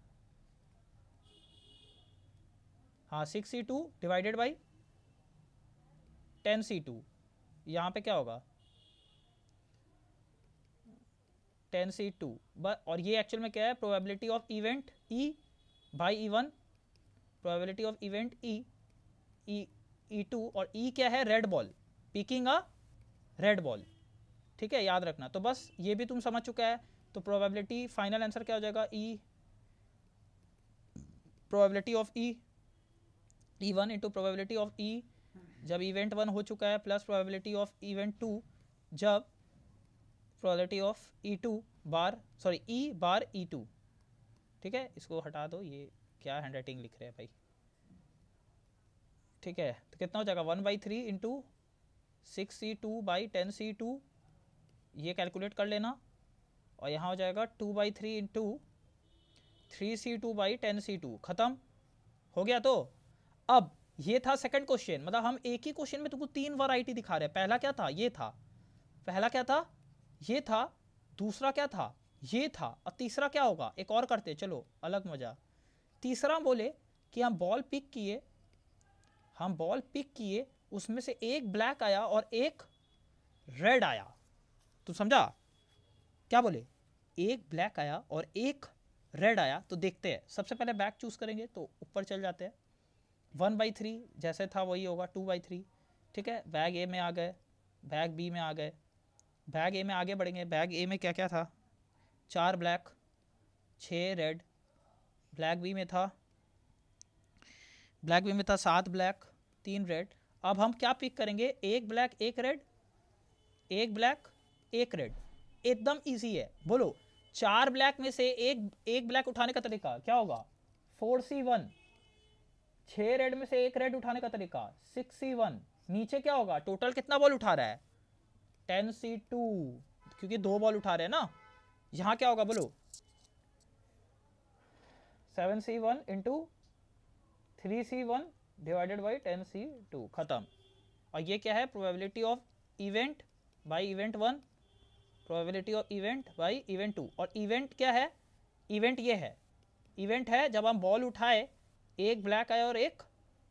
Speaker 1: हाँ six C two divided by ten C two यहाँ पे क्या होगा टेन सी टू और ये एक्चुअल में क्या है probability of event E by E one probability of event E E two और ई e क्या है red ball picking a red ball ठीक है याद रखना तो बस ये भी तुम समझ चुका है तो प्रोबेबिलिटी फाइनल आंसर क्या हो जाएगा E probability of E E one into probability of E जब इवेंट वन हो चुका है plus probability of event two जब probability of E two bar sorry E bar E two ठीक है इसको हटा दो ये क्या हैंड राइटिंग लिख रहे हैं भाई ठीक है तो कितना हो जाएगा one by three into six C two by ten C two ये कैलकुलेट कर लेना और यहाँ हो जाएगा two by three into three C two by ten C two ख़त्म हो गया तो अब ये था सेकंड क्वेश्चन मतलब हम एक ही क्वेश्चन में तुमको तीन वराइटी दिखा रहे हैं पहला क्या था ये था पहला क्या था ये था दूसरा क्या था ये था और तीसरा क्या होगा एक और करते चलो अलग मज़ा तीसरा बोले कि हम बॉल पिक किए हम बॉल पिक किए उसमें से एक ब्लैक आया और एक रेड आया तू समझा क्या बोले एक ब्लैक आया और एक रेड आया तो देखते हैं सबसे पहले बैक चूज़ करेंगे तो ऊपर चल जाते हैं वन बाई थ्री जैसे था वही होगा टू बाई थ्री ठीक है बैग ए में आ गए बैग बी में आ गए बैग ए में आगे बढ़ेंगे बैग ए में क्या क्या था चार ब्लैक छः रेड ब्लैक बी में था ब्लैक बी में था सात ब्लैक तीन रेड अब हम क्या पिक करेंगे एक ब्लैक एक रेड एक ब्लैक एक रेड एकदम इजी है बोलो चार ब्लैक में से एक एक ब्लैक उठाने का तरीका क्या होगा फोर सी वन छः रेड में से एक रेड उठाने का तरीका सिक्स सी वन नीचे क्या होगा टोटल कितना बॉल उठा रहा है टेन सी टू क्योंकि दो बॉल उठा रहे हैं ना यहाँ क्या होगा बोलो seven C one into three C one divided by ten C two खत्म और ये क्या है probability of event by event one probability of event by event two और इवेंट क्या है इवेंट ये है इवेंट है जब हम बॉल उठाए एक ब्लैक आया और एक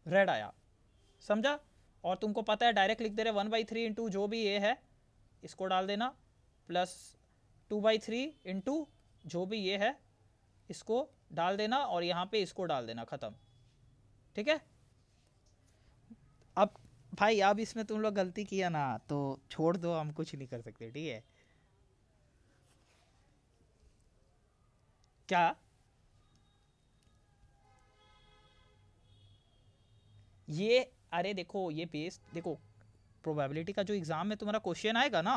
Speaker 1: रेड आया समझा और तुमको पता है डायरेक्ट लिख दे रहे वन बाई थ्री इंटू जो भी ये है इसको डाल देना plus two by three into जो भी ये है इसको डाल देना और यहाँ पे इसको डाल देना ख़त्म ठीक है अब भाई अब इसमें तुम लोग गलती किया ना तो छोड़ दो हम कुछ नहीं कर सकते ठीक है क्या ये अरे देखो ये पेस्ट देखो प्रोबेबिलिटी का जो एग्ज़ाम में तुम्हारा क्वेश्चन आएगा ना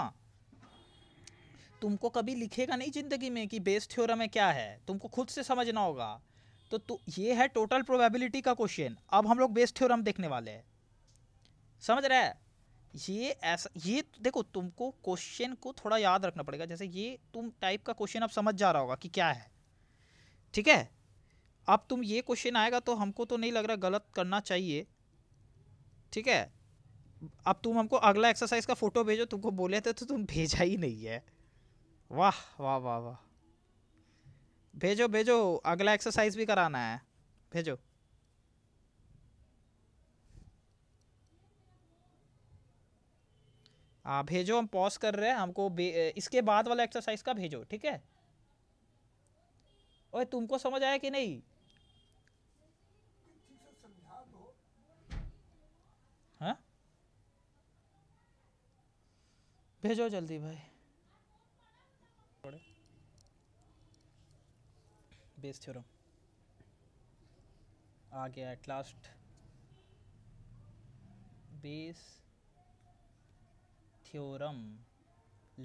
Speaker 1: तुमको कभी लिखेगा नहीं ज़िंदगी में कि बेस थ्योरम में क्या है तुमको खुद से समझना होगा तो, ये है टोटल प्रोबेबिलिटी का क्वेश्चन अब हम लोग बेस थ्योरम देखने वाले हैं समझ रहे ये ऐसा ये देखो तुमको क्वेश्चन को थोड़ा याद रखना पड़ेगा जैसे ये तुम टाइप का क्वेश्चन अब समझ जा रहा होगा कि क्या है ठीक है अब तुम ये क्वेश्चन आएगा तो हमको तो नहीं लग रहा गलत करना चाहिए ठीक है अब तुम हमको अगला एक्सरसाइज का फोटो भेजो तुमको बोले थे तो तुम भेजा ही नहीं है वाह वाह वाह वाह भेजो भेजो अगला एक्सरसाइज भी कराना है भेजो हाँ भेजो हम पॉज कर रहे हैं हमको इसके बाद वाला एक्सरसाइज का भेजो ठीक है ओए तुमको समझ आया कि नहीं भेजो जल्दी भाई बेस थ्योरम आ गया at last Bayes theorem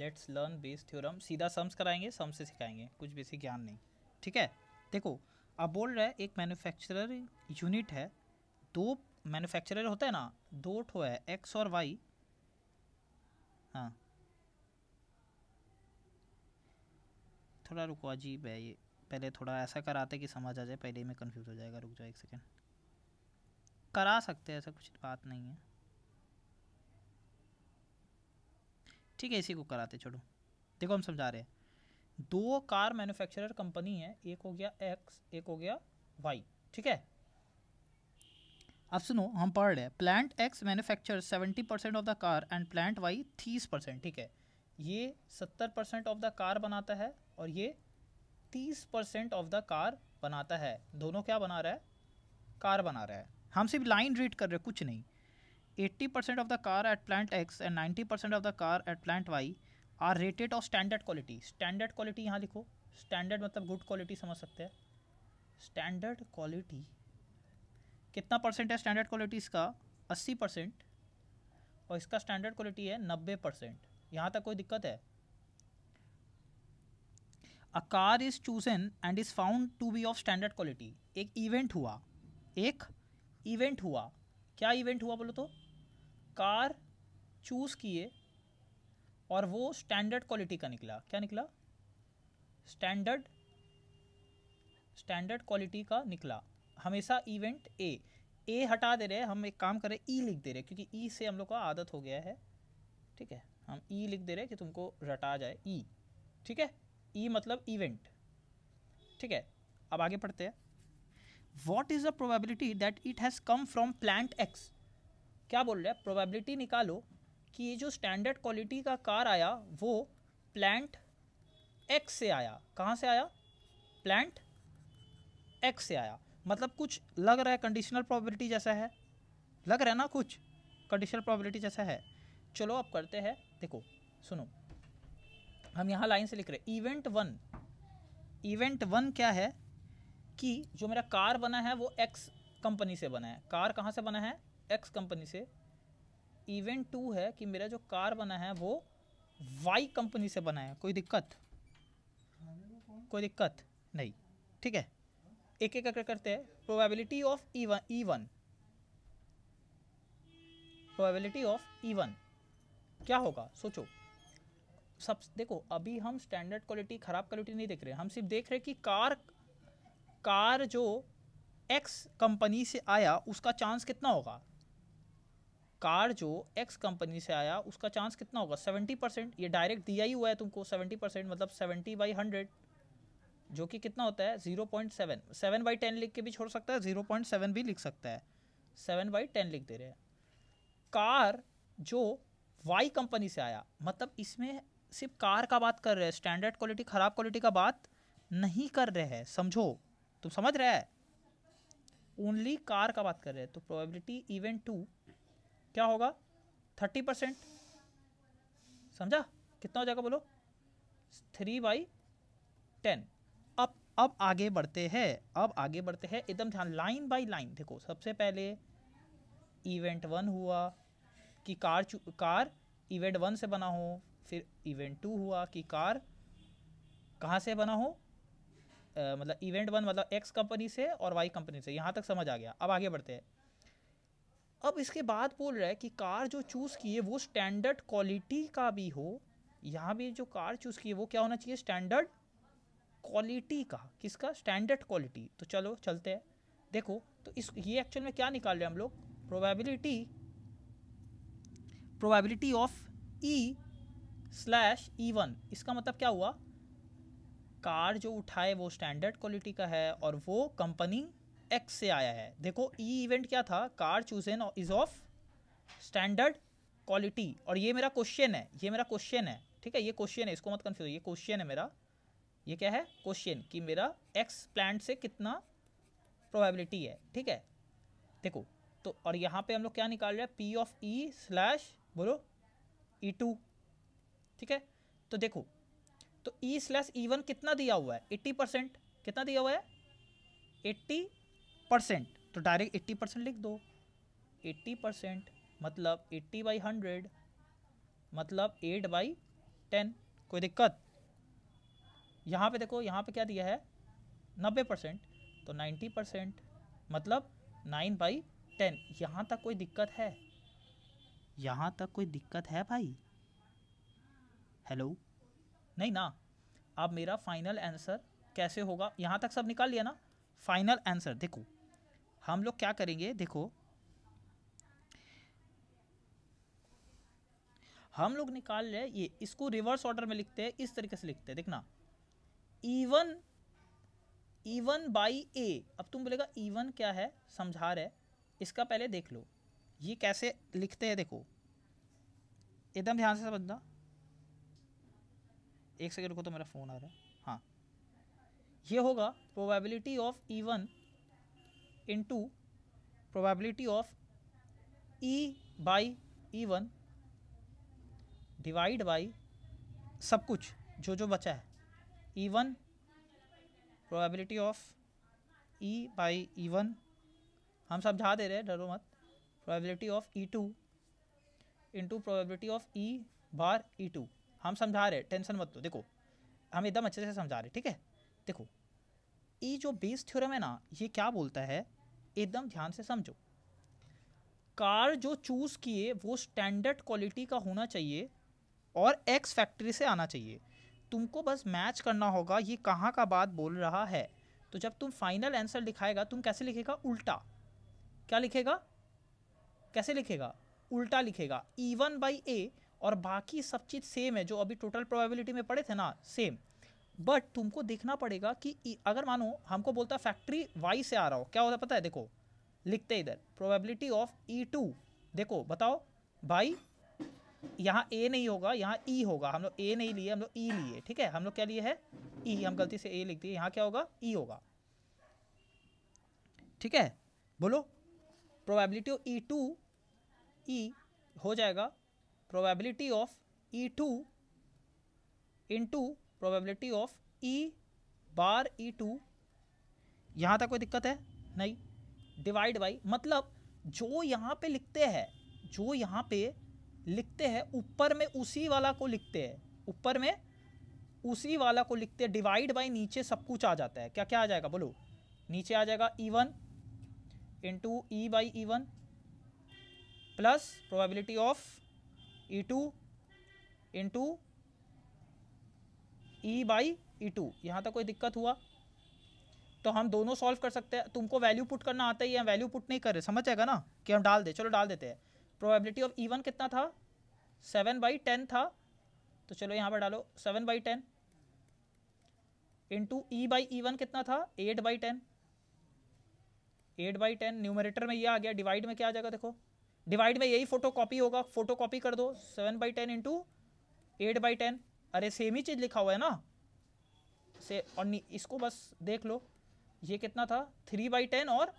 Speaker 1: let's learn Bayes theorem सीधा सम्स कराएंगे सम से सिखाएंगे कुछ बेसिक ज्ञान नहीं ठीक है देखो अब बोल रहे है एक मैन्युफैक्चरर यूनिट है दो मैन्युफैक्चरर होता है ना दो ठो है एक्स और वाई हाँ थोड़ा रुको अजीब है ये पहले थोड़ा ऐसा कराते कि समझ आ जाए पहले ही मैं कंफ्यूज हो जाएगा रुक जाओ एक सेकेंड करा सकते ऐसा कुछ बात नहीं है ठीक है इसी को कराते छोड़ो देखो हम समझा रहे हैं दो कार मैन्युफैक्चरर कंपनी है एक हो गया एक्स एक हो गया वाई ठीक है अब सुनो हम पढ़ रहे हैं plant X manufacture seventy percent of the car and plant Y तीस परसेंट ठीक है ये सत्तर परसेंट ऑफ द कार बनाता है और ये तीस परसेंट ऑफ द कार बनाता है दोनों क्या बना रहा है कार बना रहा है हम सिर्फ लाइन रीड कर रहे हैं कुछ नहीं eighty percent of the car at plant X and ninety percent of the car at plant Y are rated of standard quality standard quality यहाँ लिखो स्टैंडर्ड मतलब गुड क्वालिटी समझ सकते हैं स्टैंडर्ड क्वालिटी कितना परसेंट है स्टैंडर्ड क्वालिटी इसका अस्सी परसेंट और इसका स्टैंडर्ड क्वालिटी है नब्बे परसेंट यहाँ तक कोई दिक्कत है a car is chosen and is found to be of standard quality एक इवेंट हुआ एक इवेंट हुआ क्या इवेंट हुआ बोलो तो कार चूज़ किए और वो स्टैंडर्ड क्वालिटी का निकला क्या निकला स्टैंडर्ड स्टैंडर्ड क्वालिटी का निकला हमेशा इवेंट ए ए हटा दे रहे हैं हम एक काम करें ई e लिख दे रहे क्योंकि ई e से हम लोग का आदत हो गया है ठीक है हम ई e लिख दे रहे कि तुमको रटा जाए ई ठीक है ई e मतलब इवेंट ठीक है अब आगे पढ़ते हैं what is the probability that it has come from plant X क्या बोल रहे हैं प्रोबेबिलिटी निकालो कि ये जो स्टैंडर्ड क्वालिटी का कार आया वो प्लांट एक्स से आया कहाँ से आया प्लांट एक्स से आया मतलब कुछ लग रहा है कंडीशनल प्रोबेबिलिटी जैसा है लग रहा है ना कुछ कंडीशनल प्रोबेबिलिटी जैसा है चलो अब करते हैं देखो सुनो हम यहाँ लाइन से लिख रहे हैं इवेंट वन इवेंट वन क्या है कि जो मेरा कार बना है वो एक्स कंपनी से बना है कार कहाँ से बना है एक्स कंपनी से इवेंट टू है कि मेरा जो कार बना है वो वाई कंपनी से बना है कोई दिक्कत कोई दिक्कत नहीं ठीक है एक एक करके करते हैं probability of E one E one probability of E one क्या होगा सोचो सब देखो अभी हम स्टैंडर्ड क्वालिटी ख़राब क्वालिटी नहीं देख रहे हम सिर्फ देख रहे कि कार कार जो एक्स कंपनी से आया उसका चांस कितना होगा कार जो एक्स कंपनी से आया उसका चांस कितना होगा सेवेंटी परसेंट ये डायरेक्ट दिया ही हुआ है तुमको सेवेंटी परसेंट मतलब सेवेंटी बाई हंड्रेड जो कि कितना होता है zero point seven seven by ten लिख के भी छोड़ सकता है ज़ीरो पॉइंट सेवन भी लिख सकता है सेवन बाई टेन लिख दे रहे हैं कार जो वाई कंपनी से आया मतलब इसमें सिर्फ कार का बात कर रहे हैं स्टैंडर्ड क्वालिटी ख़राब क्वालिटी का बात नहीं कर रहे हैं समझो तुम समझ रहे है ओनली कार का बात कर रहे हैं तो प्रोबेबिलिटी इवेंट टू क्या होगा थर्टी परसेंट समझा कितना हो जाएगा बोलो थ्री बाई टेन अब अब आगे बढ़ते हैं अब आगे बढ़ते हैं एकदम ध्यान लाइन बाई लाइन देखो सबसे पहले इवेंट वन हुआ कि कार कार इवेंट वन से बना हो फिर इवेंट टू हुआ कि कार कहाँ से बना हो आ, मतलब इवेंट वन मतलब एक्स कंपनी से और वाई कंपनी से यहाँ तक समझ आ गया अब आगे बढ़ते हैं अब इसके बाद बोल रहा है कि कार जो चूज़ किए वो स्टैंडर्ड क्वालिटी का भी हो यहाँ भी जो कार चूज़ की है वो क्या होना चाहिए स्टैंडर्ड क्वालिटी का किसका स्टैंडर्ड क्वालिटी तो चलो चलते हैं देखो तो इस ये एक्चुअल में क्या निकाल रहे हैं हम लोग probability probability of E slash E e one इसका मतलब क्या हुआ कार जो उठाए वो स्टैंडर्ड क्वालिटी का है और वो कंपनी एक्स से आया है देखो ई e इवेंट क्या था car chosen is of standard quality और ये मेरा क्वेश्चन है ये मेरा क्वेश्चन है ठीक है ये क्वेश्चन है इसको मत कन्फ्यूज ये क्वेश्चन है मेरा ये क्या है क्वेश्चन कि मेरा एक्स प्लांट से कितना प्रोबेबिलिटी है ठीक है देखो तो और यहाँ पे हम लोग क्या निकाल रहे हैं पी ऑफ ई स्लैश बोलो ई e टू ठीक है तो देखो तो ई स्लैस ई वन कितना दिया हुआ है एट्टी परसेंट कितना दिया हुआ है एट्टी परसेंट तो डायरेक्ट एट्टी परसेंट लिख दो एट्टी परसेंट मतलब एट्टी बाई हंड्रेड मतलब एट बाई टेन कोई दिक्कत यहाँ पे देखो यहाँ पे क्या दिया है नब्बे परसेंट तो नाइन्टी परसेंट मतलब नाइन बाई टेन यहाँ तक कोई दिक्कत है यहाँ तक कोई दिक्कत है भाई हेलो नहीं ना अब मेरा फाइनल आंसर कैसे होगा यहाँ तक सब निकाल लिया ना फाइनल आंसर देखो हम लोग क्या करेंगे देखो हम लोग निकाल रहे ये इसको रिवर्स ऑर्डर में लिखते हैं इस तरीके से लिखते हैं देखना इवन इवन बाई ए अब तुम बोलेगा इवन क्या है समझा रहे इसका पहले देख लो ये कैसे लिखते हैं देखो एकदम ध्यान से समझना एक सेकेंड को तो मेरा फ़ोन आ रहा है हाँ ये होगा probability of E one into probability of E by E one divide by सब कुछ जो जो बचा है E one probability of E by E one हम समझा दे रहे हैं डरो मत probability of E two into probability of E bar E two हम समझा रहे टेंशन मत दो देखो हम एकदम अच्छे से समझा रहे ठीक है देखो ये जो बेस थ्योरम है ना ये क्या बोलता है एकदम ध्यान से समझो कार जो चूज़ किए वो स्टैंडर्ड क्वालिटी का होना चाहिए और एक्स फैक्ट्री से आना चाहिए तुमको बस मैच करना होगा ये कहाँ का बात बोल रहा है तो जब तुम फाइनल आंसर लिखाएगा तुम कैसे लिखेगा उल्टा क्या लिखेगा कैसे लिखेगा उल्टा लिखेगा ई वन बाई ए और बाकी सब चीज़ सेम है जो अभी टोटल प्रोबेबिलिटी में पड़े थे ना सेम बट तुमको देखना पड़ेगा कि अगर मानो हमको बोलता है फैक्ट्री वाई से आ रहा हो क्या होता है पता है देखो लिखते इधर प्रोबेबिलिटी ऑफ ई टू देखो बताओ भाई यहाँ ए नहीं होगा यहाँ ई e होगा हम लोग ए नहीं लिए हम लोग ई e लिए ठीक है हम लोग क्या लिए है ई e. हम गलती से ए लिख दिए यहाँ क्या होगा ई होगा ठीक है बोलो probability of E two E हो जाएगा probability of E2 into probability of E bar E two यहाँ तक कोई दिक्कत है नहीं डिवाइड बाई मतलब जो यहाँ पे लिखते हैं जो यहाँ पे लिखते हैं ऊपर में उसी वाला को लिखते हैं ऊपर में उसी वाला को लिखते हैं डिवाइड बाई नीचे सब कुछ आ जाता है क्या क्या आ जाएगा बोलो नीचे आ जाएगा E one into E by E one plus probability of E two into E by E two यहाँ तक कोई दिक्कत हुआ तो हम दोनों सॉल्व कर सकते हैं तुमको वैल्यू पुट करना आता ही है वैल्यू पुट नहीं कर रहे समझ आएगा ना कि हम डाल दे चलो डाल देते हैं प्रोबेबिलिटी ऑफ ई वन कितना था सेवन बाई टेन था तो चलो यहाँ पर डालो seven by ten into E by E one कितना था eight by ten eight by ten numerator में ये आ गया डिवाइड में क्या आ जाएगा देखो डिवाइड में यही फोटो कॉपी होगा फोटो कॉपी कर दो seven by ten into eight by ten अरे सेम ही चीज़ लिखा हुआ है ना से और इसको बस देख लो ये कितना था थ्री बाई टेन और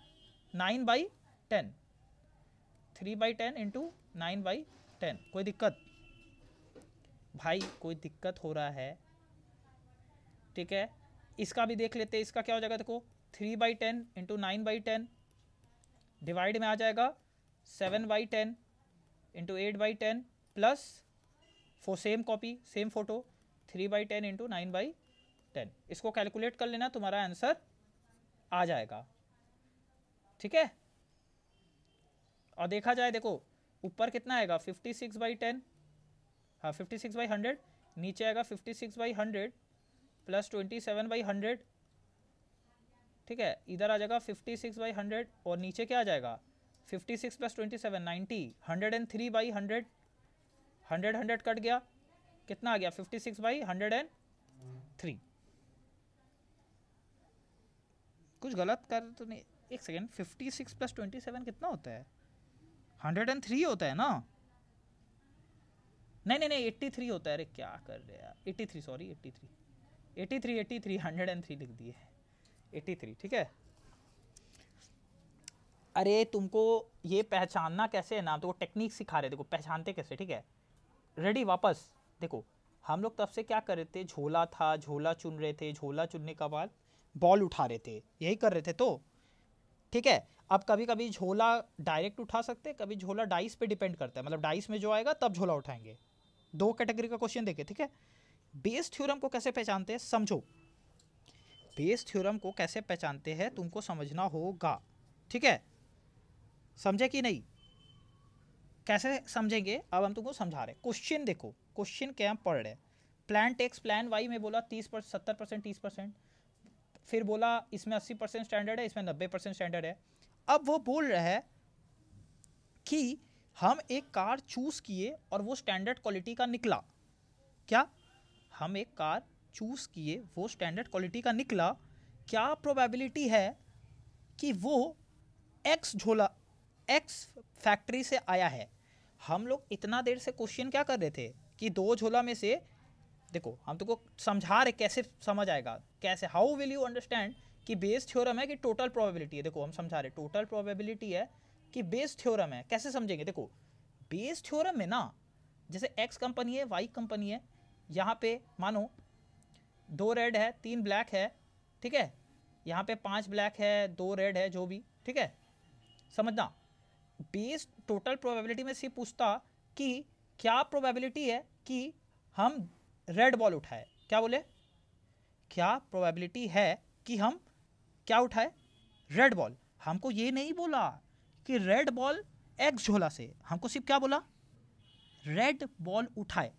Speaker 1: nine by ten three by ten into nine by ten कोई दिक्कत भाई कोई दिक्कत हो रहा है ठीक है इसका भी देख लेते हैं इसका क्या हो जाएगा देखो three by ten into nine by ten divide में आ जाएगा seven by ten into eight by ten plus four same copy same photo three by ten into nine by ten इसको कैलकुलेट कर लेना तुम्हारा आंसर आ जाएगा ठीक है और देखा जाए देखो ऊपर कितना आएगा फिफ्टी सिक्स बाई टेन हाँ फिफ्टी सिक्स बाई हंड्रेड नीचे आएगा fifty six by hundred plus twenty seven by hundred ठीक है इधर आ जाएगा फिफ्टी सिक्स बाई हंड्रेड और नीचे क्या आ जाएगा fifty six plus twenty seven ninety hundred and three by hundred hundred hundred cut गया कितना आ गया fifty six by hundred and three कुछ गलत कर तो नहीं एक second fifty six plus twenty seven कितना होता है हंड्रेड एंड थ्री होता है ना नहीं नहीं नहीं एट्टी थ्री होता है अरे क्या कर रहे यार eighty three sorry eighty three eighty three eighty three hundred and three लिख दिए एट्टी थ्री ठीक है अरे तुमको ये पहचानना कैसे है ना तो वो टेक्निक सिखा रहे देखो पहचानते कैसे ठीक है रेडी वापस देखो हम लोग तब से क्या कर रहे थे झोला था झोला चुन रहे थे झोला चुनने का बाद बॉल उठा रहे थे यही कर रहे थे तो ठीक है अब कभी कभी झोला डायरेक्ट उठा सकते हैं कभी झोला डाइस पे डिपेंड करता है मतलब डाइस में जो आएगा तब झोला उठाएंगे दो कैटेगरी का क्वेश्चन देखे ठीक है बेस थ्योरम को कैसे पहचानते हैं समझो बेस थ्योरम को कैसे पहचानते हैं तुमको समझना होगा ठीक है समझे कि नहीं कैसे समझेंगे अब हम तुमको समझा रहे हैं क्वेश्चन देखो क्वेश्चन क्या हम पढ़ रहे हैं प्लान टेक्स प्लान वाई में बोला तीस पर सत्तर परसेंट तीस परसेंट फिर बोला इसमें अस्सी परसेंट स्टैंडर्ड है इसमें नब्बे परसेंट स्टैंडर्ड है अब वो बोल रहा है कि हम एक कार चूज़ किए और वो स्टैंडर्ड क्वालिटी का निकला क्या हम एक कार चूज़ किए वो स्टैंडर्ड क्वालिटी का निकला क्या प्रोबेबिलिटी है कि वो एक्स झोला एक्स फैक्ट्री से आया है हम लोग इतना देर से क्वेश्चन क्या कर रहे थे कि दो झोला में से देखो हम तुमको को समझा रहे कैसे समझ आएगा कैसे हाउ विल यू अंडरस्टैंड कि बेस थ्योरम है कि टोटल प्रोबेबिलिटी है देखो हम समझा रहे टोटल प्रोबेबिलिटी है कि बेस थ्योरम है कैसे समझेंगे देखो बेस थ्योरम है ना जैसे एक्स कंपनी है वाई कंपनी है यहाँ पे मानो दो रेड है तीन ब्लैक है ठीक है यहाँ पे पांच ब्लैक है दो रेड है जो भी ठीक है समझना बेस टोटल प्रोबेबिलिटी में से पूछता कि क्या प्रोबेबिलिटी है कि हम रेड बॉल उठाए क्या बोले क्या प्रोबेबिलिटी है कि हम क्या उठाए रेड बॉल हमको ये नहीं बोला कि रेड बॉल एक्स झोला से हमको सिर्फ क्या बोला रेड बॉल उठाए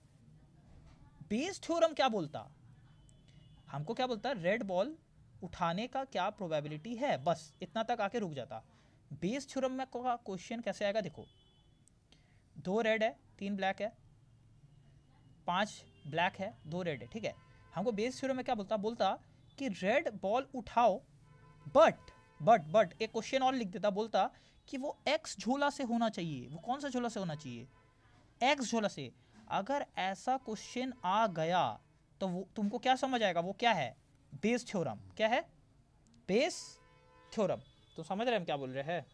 Speaker 1: बेस थ्योरम क्या बोलता हमको क्या बोलता रेड बॉल उठाने का क्या प्रोबेबिलिटी है बस इतना तक आके रुक जाता बेस थ्योरम में का क्वेश्चन कैसे आएगा देखो दो रेड है तीन ब्लैक है पांच ब्लैक है दो रेड है ठीक है हमको बेस थ्योरम में क्या बोलता बोलता कि रेड बॉल उठाओ बट बट बट एक क्वेश्चन और लिख देता बोलता कि वो एक्स झोला से होना चाहिए वो कौन सा झोला से होना चाहिए एक्स झोला से अगर ऐसा क्वेश्चन आ गया तो वो तुमको क्या समझ आएगा वो क्या है बेस थ्योरम क्या है बेस थ्योरम तो समझ रहे हम क्या बोल रहे हैं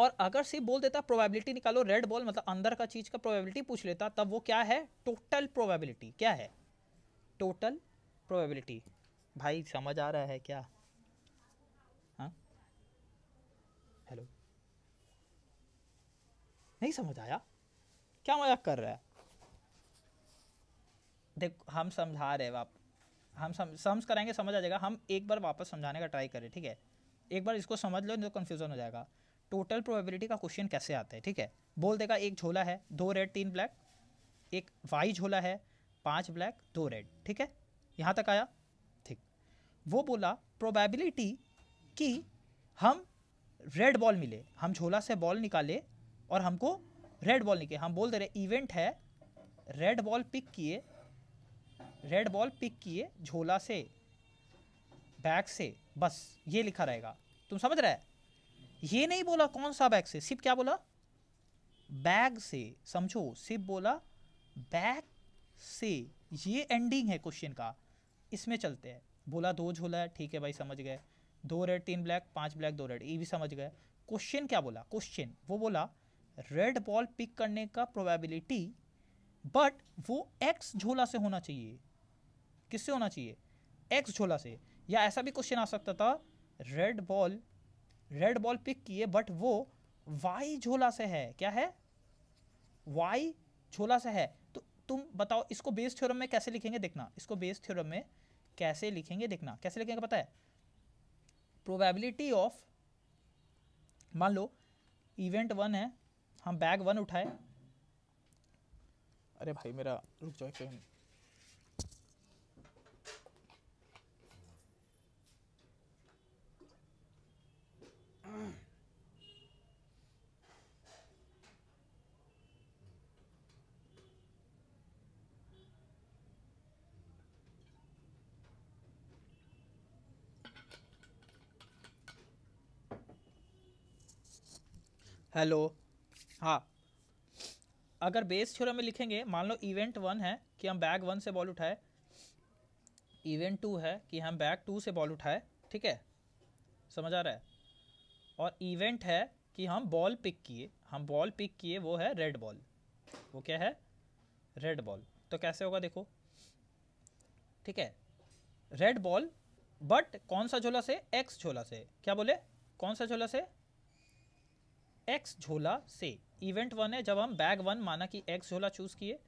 Speaker 1: और अगर सिर्फ बोल देता प्रोबेबिलिटी निकालो रेड बॉल मतलब अंदर का चीज़ का प्रोबेबिलिटी पूछ लेता तब वो क्या है टोटल प्रोबेबिलिटी क्या है टोटल प्रोबेबिलिटी भाई समझ आ रहा है क्या हाँ हेलो नहीं समझ आया क्या मजाक कर रहा है देख हम समझा रहे आप हम सम, सम्स कराएंगे समझ आ जाएगा हम एक बार वापस समझाने का ट्राई करें ठीक है एक बार इसको समझ लो तो कन्फ्यूज़न हो जाएगा टोटल प्रोबेबिलिटी का क्वेश्चन कैसे आता है ठीक है बोल देगा एक झोला है दो रेड तीन ब्लैक एक वाई झोला है पाँच ब्लैक दो रेड ठीक है यहाँ तक आया ठीक वो बोला प्रोबेबिलिटी कि हम रेड बॉल मिले हम झोला से बॉल निकाले और हमको रेड बॉल निकले हम बोल दे रहे इवेंट है रेड बॉल पिक किए रेड बॉल पिक किए झोला से बैग से बस ये लिखा रहेगा तुम समझ रहे ये नहीं बोला कौन सा बैग से सिप क्या बोला बैग से समझो सिप बोला बैग से ये एंडिंग है क्वेश्चन का इसमें चलते हैं बोला दो झोला है ठीक है भाई समझ गए दो रेड तीन ब्लैक पांच ब्लैक दो रेड ये भी समझ गए क्वेश्चन क्या बोला क्वेश्चन वो बोला रेड बॉल पिक करने का प्रोबेबिलिटी बट वो एक्स झोला से होना चाहिए किससे होना चाहिए एक्स झोला से या ऐसा भी क्वेश्चन आ सकता था red ball red ball pick किए बट वो वाई झोला से है क्या है वाई झोला से है तो तुम बताओ इसको बेस थ्योरम में कैसे लिखेंगे देखना इसको बेस थ्योरम में कैसे लिखेंगे देखना कैसे लिखेंगे पता है प्रोबेबिलिटी ऑफ मान लो इवेंट वन है हम बैग वन उठाए अरे भाई मेरा रुक जाओ एक हेलो हाँ अगर बेस थ्योरम में लिखेंगे मान लो इवेंट वन है कि हम बैग वन से बॉल उठाए इवेंट टू है कि हम बैग टू से बॉल उठाए ठीक है समझ आ रहा है और इवेंट है कि हम बॉल पिक किए हम बॉल पिक किए वो है रेड बॉल वो क्या है रेड बॉल तो कैसे होगा देखो ठीक है रेड बॉल बट कौन सा झोला से एक्स झोला से क्या बोले कौन सा झोला से एक्स झोला से इवेंट वन है जब हम बैग वन माना कि एक्स झोला चूज़ किए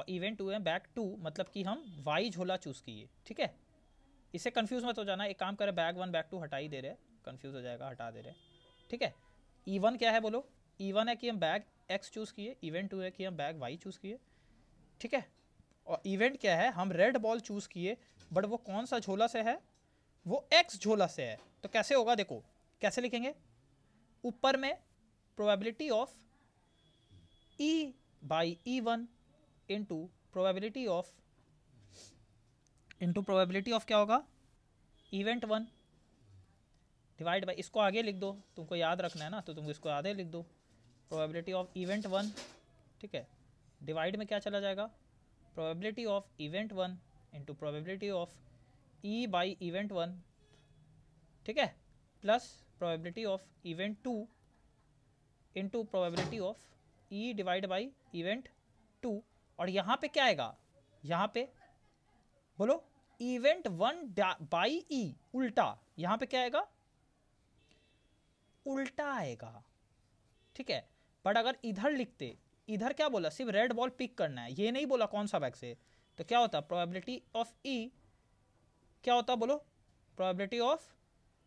Speaker 1: और इवेंट टू है बैग टू मतलब कि हम वाई झोला चूज़ किए ठीक है इसे कन्फ्यूज़ मत हो जाना एक काम करें बैग वन बैग टू हटा ही दे रहे हैं कन्फ्यूज़ हो जाएगा हटा दे रहे हैं ठीक है ई e वन क्या है बोलो ई e वन है कि हम बैग एक्स चूज़ किए इवेंट टू है कि हम बैग वाई चूज़ किए ठीक है और इवेंट क्या है हम रेड बॉल चूज़ किए बट वो कौन सा झोला से है वो एक्स झोला से है तो कैसे होगा देखो कैसे लिखेंगे ऊपर में probability of E by E1 into probability of into probability of क्या होगा इवेंट वन डिवाइड बाई इसको आगे लिख दो तुमको याद रखना है ना तो तुम इसको आगे लिख दो प्रोबेबिलिटी ऑफ इवेंट वन ठीक है डिवाइड में क्या चला जाएगा probability of event one into probability of E by event one ठीक है plus probability of event two two probability of E divide by event two और यहाँ पे क्या आएगा यहाँ पे बोलो इवेंट वन बाई ई उल्टा यहाँ पे क्या आएगा उल्टा आएगा ठीक है बट अगर इधर लिखते इधर क्या बोला सिर्फ रेड बॉल पिक करना है ये नहीं बोला कौन सा बैग से तो क्या होता प्रोबेबिलिटी ऑफ ई क्या होता बोलो probability of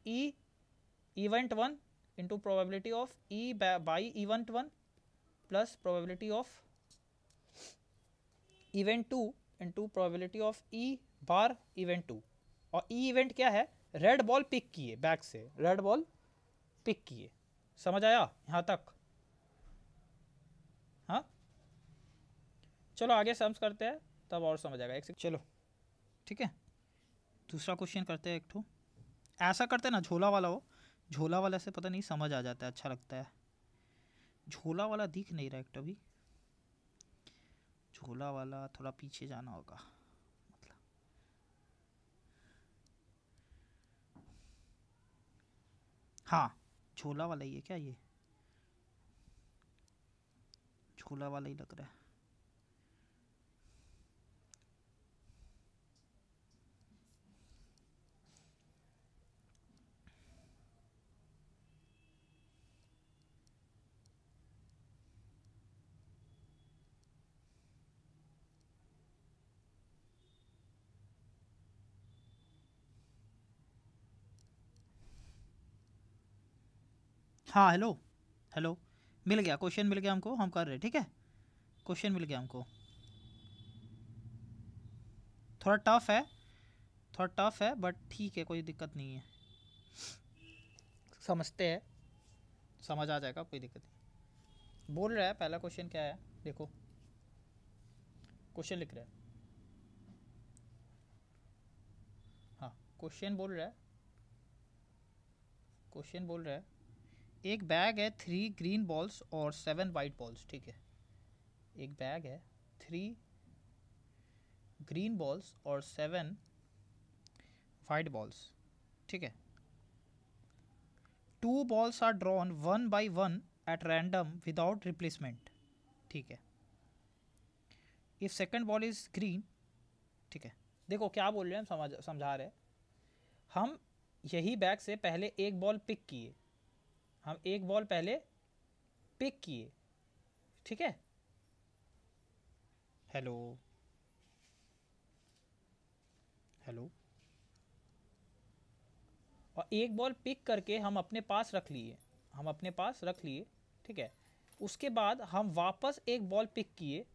Speaker 1: E event one into probability of E by event one plus probability of event two into probability of E bar event two और ई e इवेंट क्या है रेड बॉल पिक किए bag से red ball pick किए समझ आया यहाँ तक हाँ चलो आगे सम्स करते हैं तब और समझ आएगा एक से चलो ठीक है दूसरा क्वेश्चन करते हैं एक ठो ऐसा करते ना झोला वाला हो झोला वाला से पता नहीं समझ आ जाता है अच्छा लगता है झोला वाला दिख नहीं रहा एक अभी झोला वाला थोड़ा पीछे जाना होगा मतलब हाँ झोला वाला ही है क्या ये झोला वाला ही लग रहा है हाँ हेलो हेलो मिल गया क्वेश्चन मिल गया हमको हम कर रहे ठीक है क्वेश्चन मिल गया हमको थोड़ा टफ है थोड़ा टफ है बट ठीक है कोई दिक्कत नहीं है समझते हैं समझ आ जाएगा कोई दिक्कत नहीं बोल रहा है पहला क्वेश्चन क्या है देखो क्वेश्चन लिख रहे हैं हाँ क्वेश्चन बोल रहा है क्वेश्चन बोल रहा है एक बैग है थ्री ग्रीन बॉल्स और सेवन वाइट बॉल्स ठीक है एक बैग है थ्री ग्रीन बॉल्स और सेवन वाइट बॉल्स ठीक है two balls are drawn one by one at random without replacement ठीक है if second ball is green ठीक है देखो क्या बोल रहे हैं हम समझ समझा रहे हैं हम यही बैग से पहले एक बॉल पिक किए हम एक बॉल पहले पिक किए ठीक है हेलो हेलो और एक बॉल पिक करके हम अपने पास रख लिए हम अपने पास रख लिए ठीक है उसके बाद हम वापस एक बॉल पिक किए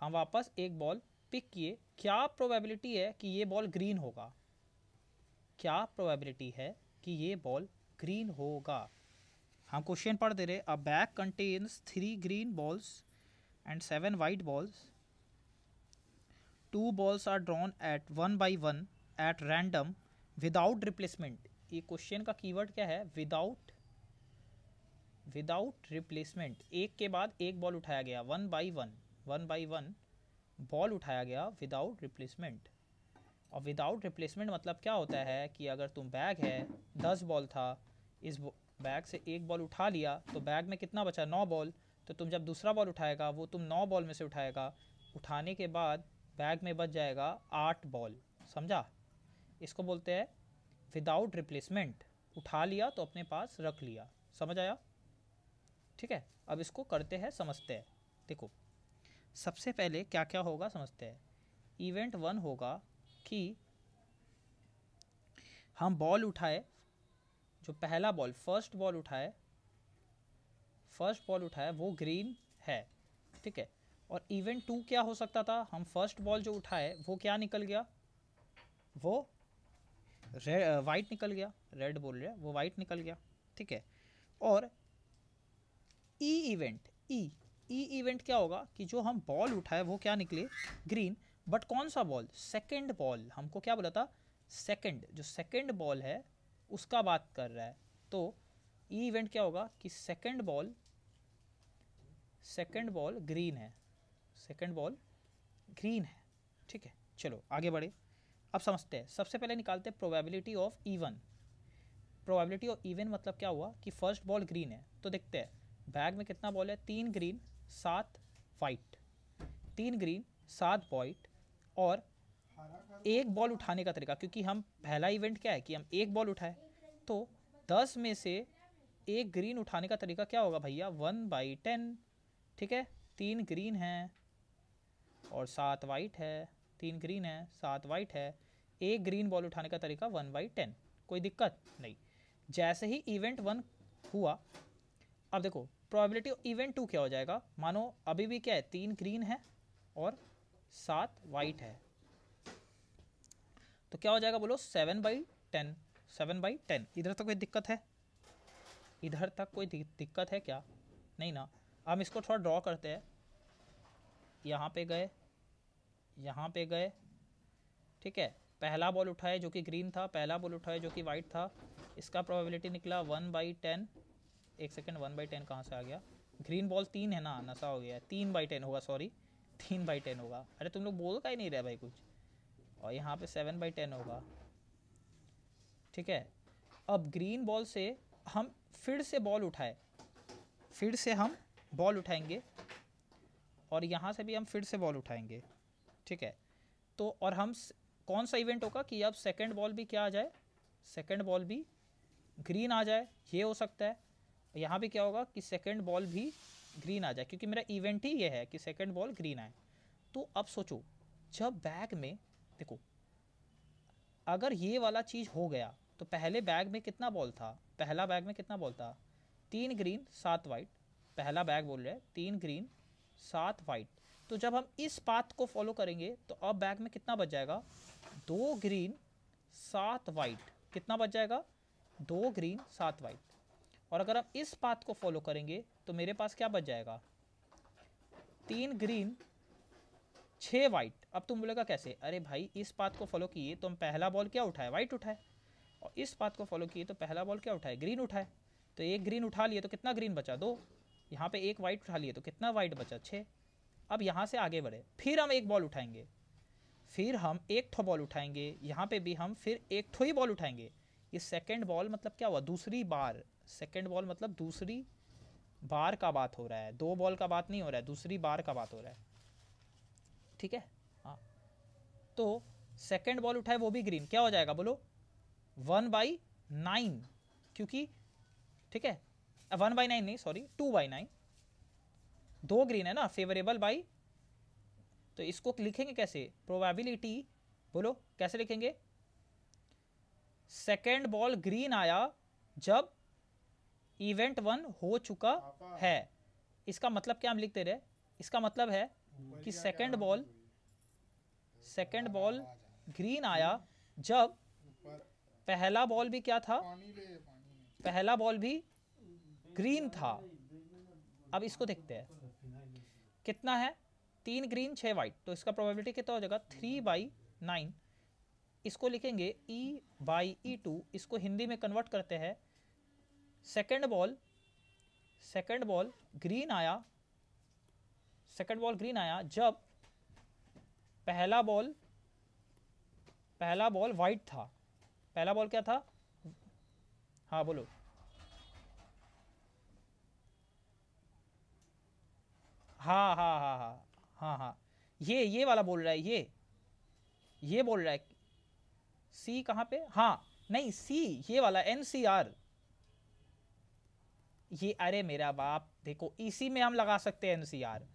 Speaker 1: हम वापस एक बॉल पिक किए क्या प्रोबेबिलिटी है कि ये बॉल ग्रीन होगा क्या प्रोबेबिलिटी है कि ये बॉल ग्रीन होगा हम हाँ, क्वेश्चन पढ़ दे रहे a bag contains three green balls and seven white balls two balls are drawn at one by one at random without replacement ये क्वेश्चन का कीवर्ड क्या है विदाउट विदाउट रिप्लेसमेंट एक के बाद एक बॉल उठाया गया one by one one by one ball उठाया गया विदाउट रिप्लेसमेंट और विदाउट रिप्लेसमेंट मतलब क्या होता है कि अगर तुम बैग है दस बॉल था इस बैग से एक बॉल उठा लिया तो बैग में कितना बचा नौ बॉल तो तुम जब दूसरा बॉल उठाएगा वो तुम नौ बॉल में से उठाएगा उठाने के बाद बैग में बच जाएगा आठ बॉल समझा इसको बोलते हैं विदाउट रिप्लेसमेंट उठा लिया तो अपने पास रख लिया समझ आया ठीक है अब इसको करते हैं समझते हैं देखो सबसे पहले क्या क्या होगा समझते हैं इवेंट वन होगा कि हम बॉल उठाए जो पहला बॉल फर्स्ट बॉल उठाए फर्स्ट बॉल उठाया वो ग्रीन है ठीक है और इवेंट टू क्या हो सकता था हम फर्स्ट बॉल जो उठाए वो क्या निकल गया वो रेड वाइट निकल गया रेड बोल रहे वो वाइट निकल गया ठीक है और ई इवेंट ई ई इवेंट क्या होगा कि जो हम बॉल उठाए वो क्या निकले ग्रीन बट कौन सा बॉल सेकेंड बॉल हमको क्या बोला था सेकेंड जो सेकेंड बॉल है उसका बात कर रहा है तो ई इवेंट क्या होगा कि second ball second ball green है सेकेंड बॉल ग्रीन है ठीक है चलो आगे बढ़े अब समझते हैं सबसे पहले निकालते हैं probability of E one probability of E one मतलब क्या हुआ कि फर्स्ट बॉल ग्रीन है तो देखते हैं बैग में कितना बॉल है तीन ग्रीन सात वाइट तीन ग्रीन सात वाइट और एक बॉल उठाने का तरीका क्योंकि हम पहला इवेंट क्या है कि हम एक बॉल उठाए तो दस में से एक ग्रीन उठाने का तरीका क्या होगा भैया वन बाई टेन ठीक है तीन ग्रीन है और सात वाइट है तीन ग्रीन है सात वाइट है एक ग्रीन बॉल उठाने का तरीका वन बाई टेन कोई दिक्कत नहीं जैसे ही इवेंट वन हुआ अब देखो प्रोबेबिलिटी इवेंट टू क्या हो जाएगा मानो अभी भी क्या है तीन ग्रीन है और सात वाइट है तो क्या हो जाएगा बोलो seven by ten seven by ten इधर तक कोई दिक्कत है इधर तक कोई दिक्कत है क्या नहीं ना हम इसको थोड़ा ड्रॉ करते हैं यहाँ पे गए यहाँ पे गए ठीक है पहला बॉल उठाए जो कि ग्रीन था पहला बॉल उठाए जो कि वाइट था इसका प्रोबेबिलिटी निकला वन बाई टेन एक सेकेंड वन बाई टेन कहाँ से आ गया ग्रीन बॉल तीन है ना नशा हो गया तीन बाई टेन होगा सॉरी तीन बाई टेन होगा अरे तुम लोग बोल का ही नहीं रहे भाई कुछ और यहाँ पे सेवन बाई टेन होगा ठीक है अब ग्रीन बॉल से हम फिर से बॉल उठाए फिर से हम बॉल उठाएंगे और यहाँ से भी हम फिर से बॉल उठाएंगे ठीक है तो और हम कौन सा इवेंट होगा कि अब सेकेंड बॉल भी क्या आ जाए सेकेंड बॉल भी ग्रीन आ जाए ये हो सकता है यहाँ भी क्या होगा कि सेकेंड बॉल भी ग्रीन आ जाए क्योंकि मेरा इवेंट ही ये है कि सेकेंड बॉल ग्रीन आए तो अब सोचो जब बैग में देखो अगर ये वाला चीज़ हो गया तो पहले बैग में कितना बॉल था पहला बैग में कितना बॉल था तीन ग्रीन सात वाइट पहला बैग बोल रहे हैं तीन ग्रीन सात वाइट तो जब हम इस पाथ को फॉलो करेंगे तो अब बैग में कितना बच जाएगा दो ग्रीन सात वाइट कितना बच जाएगा दो ग्रीन सात वाइट और अगर हम इस पाथ को फॉलो करेंगे तो मेरे पास क्या बच जाएगा तीन ग्रीन छ वाइट अब तुम बोलेगा कैसे अरे भाई इस बात को फॉलो किए तो हम पहला बॉल क्या उठाए वाइट उठाए और इस बात को फॉलो किए तो पहला बॉल क्या उठाए ग्रीन उठाए तो एक ग्रीन उठा लिए तो कितना ग्रीन बचा दो यहाँ पे एक वाइट उठा लिए तो कितना वाइट बचा छः अब यहाँ से आगे बढ़े फिर हम एक बॉल उठाएंगे फिर हम एक ठो बॉल उठाएंगे यहाँ पे भी हम फिर एक ठो ही बॉल उठाएंगे ये सेकेंड बॉल मतलब क्या हुआ दूसरी बार सेकेंड बॉल मतलब दूसरी बार का बात हो रहा है दो बॉल का बात नहीं हो रहा है दूसरी बार का बात हो रहा है ठीक है हाँ तो सेकेंड बॉल उठाए वो भी ग्रीन क्या हो जाएगा बोलो वन बाई नाइन क्योंकि ठीक है वन बाई नाइन नहीं सॉरी टू बाई नाइन दो ग्रीन है ना फेवरेबल बाई तो इसको लिखेंगे कैसे प्रोबेबिलिटी बोलो कैसे लिखेंगे सेकेंड बॉल ग्रीन आया जब इवेंट वन हो चुका है इसका मतलब क्या हम लिखते रहे इसका मतलब है कि second ball second ball green आया जब पहला बॉल भी क्या था पहला बॉल भी ग्रीन था अब इसको देखते हैं कितना है तीन ग्रीन छः वाइट तो इसका प्रोबेबिलिटी कितना हो जाएगा थ्री बाई नाइन इसको लिखेंगे ई बाई ई टू इसको हिंदी में कन्वर्ट करते हैं second ball second ball green आया सेकेंड बॉल ग्रीन आया जब पहला बॉल पहला बॉल वाइट था पहला बॉल क्या था हाँ बोलो हाँ हाँ हाँ हाँ हाँ हाँ ये ये वाला बोल रहा है ये ये बोल रहा है सी कहाँ पे हाँ नहीं सी ये वाला एन सी आर ये अरे मेरा बाप देखो इसी में हम लगा सकते हैं एनसीआर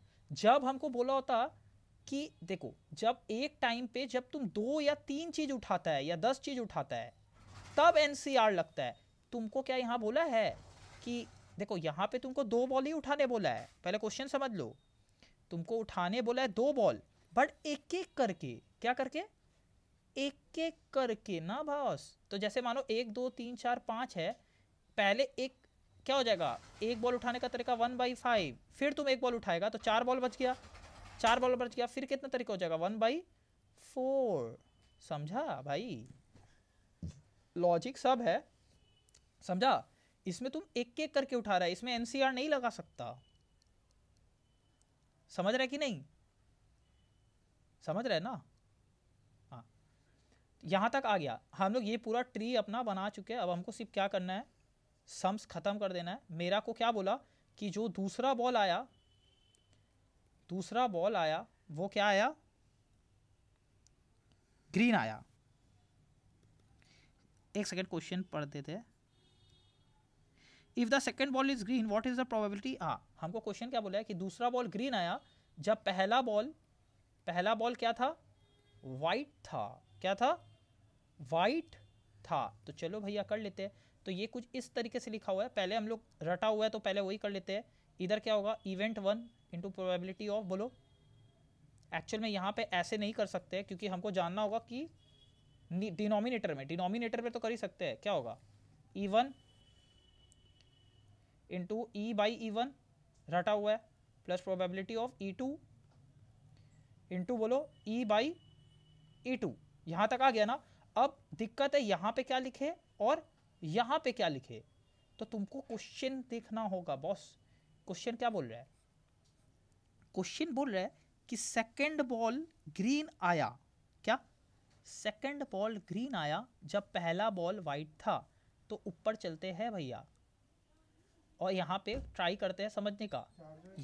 Speaker 1: जब हमको बोला होता कि देखो जब एक टाइम पे जब तुम दो या तीन चीज उठाता है या दस चीज उठाता है तब एनसीआर लगता है तुमको क्या यहाँ बोला है कि देखो यहाँ पे तुमको दो बॉल ही उठाने बोला है पहले क्वेश्चन समझ लो तुमको उठाने बोला है दो बॉल बट एक एक करके क्या करके एक एक करके ना बॉस तो जैसे मानो एक दो तीन चार पाँच है पहले एक क्या हो जाएगा एक बॉल उठाने का तरीका वन बाई फाइव फिर तुम एक बॉल उठाएगा तो चार बॉल बच गया चार बॉल बच गया फिर कितना तरीका हो जाएगा वन बाई फोर समझा भाई लॉजिक सब है समझा इसमें तुम एक एक करके उठा रहा है इसमें एनसीआर नहीं लगा सकता समझ रहे कि नहीं समझ रहे ना हाँ यहाँ तक आ गया हम लोग ये पूरा ट्री अपना बना चुके हैं अब हमको सिर्फ क्या करना है सम्स ख़त्म कर देना है मेरा को क्या बोला कि जो दूसरा बॉल आया दूसरा बॉल आया वो क्या आया ग्रीन आया एक सेकेंड क्वेश्चन पढ़ते थे if the second ball is green what is the probability हाँ हमको क्वेश्चन क्या बोला है कि दूसरा बॉल ग्रीन आया जब पहला बॉल पहला बॉल क्या था वाइट था क्या था वाइट था तो चलो भैया कर लेते हैं तो ये कुछ इस तरीके से लिखा हुआ है पहले हम लोग रटा हुआ है तो पहले वही कर लेते हैं इधर क्या होगा event one into probability of बोलो एक्चुअल में यहाँ पे ऐसे नहीं कर सकते क्योंकि हमको जानना होगा कि डिनोमिनेटर में डिनोमिनेटर पे तो कर ही सकते हैं क्या होगा E one into E by E one रटा हुआ है plus probability of E two into बोलो ई बाई ई टू यहाँ तक आ गया ना अब दिक्कत है यहाँ पे क्या लिखे और यहाँ पे क्या लिखे तो तुमको क्वेश्चन देखना होगा बॉस क्वेश्चन क्या बोल रहा है क्वेश्चन बोल रहा है कि सेकंड बॉल ग्रीन आया क्या सेकंड बॉल ग्रीन आया जब पहला बॉल वाइट था तो ऊपर चलते हैं भैया और यहाँ पे ट्राई करते हैं समझने का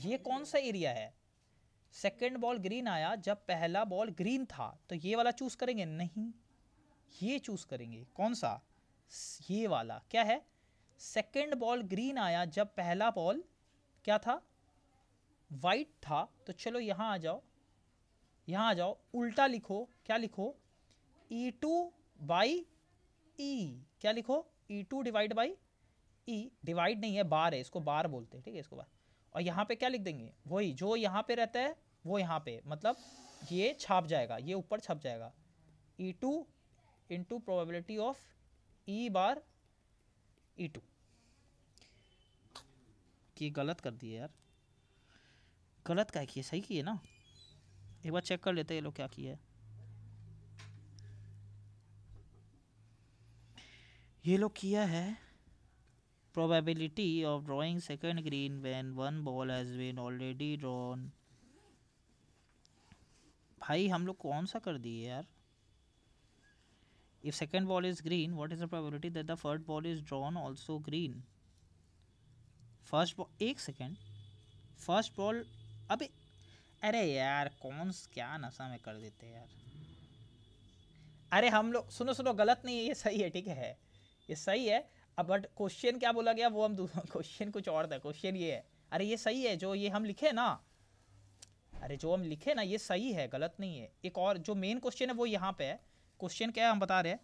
Speaker 1: ये कौन सा एरिया है सेकंड बॉल ग्रीन आया जब पहला बॉल ग्रीन था तो ये वाला चूज़ करेंगे नहीं ये चूज़ करेंगे कौन सा ये वाला क्या है सेकेंड बॉल ग्रीन आया जब पहला बॉल क्या था वाइट था तो चलो यहाँ आ जाओ यहाँ आ जाओ उल्टा लिखो क्या लिखो ई टू बाई ई क्या लिखो E two divide by E divide नहीं है बार है इसको बार बोलते हैं ठीक है इसको बार और यहाँ पे क्या लिख देंगे वही जो यहाँ पे रहता है वो यहाँ पे मतलब ये छाप जाएगा ये ऊपर छप जाएगा E two into probability of E bar E two कि गलत कर दिए यार गलत क्या किए सही किए ना एक बार चेक कर लेते हैं ये लोग क्या किए ये लोग किया है probability of drawing second green when one ball has been already drawn भाई हम लोग कौन सा कर दिए यार if second ball is green what is the probability that the first ball is drawn also green first ball एक second first ball अबे अरे यार कौन क्या नशा में कर देते यार अरे हम लोग सुनो सुनो गलत नहीं है ये सही है ठीक है ये सही है अब बट क्वेश्चन क्या बोला गया वो हम क्वेश्चन कुछ और था क्वेश्चन ये है अरे ये सही है जो ये हम लिखे ना अरे जो हम लिखे ना ये सही है गलत नहीं है एक और जो मेन क्वेश्चन है वो यहाँ पे है क्वेश्चन क्या है हम बता रहे हैं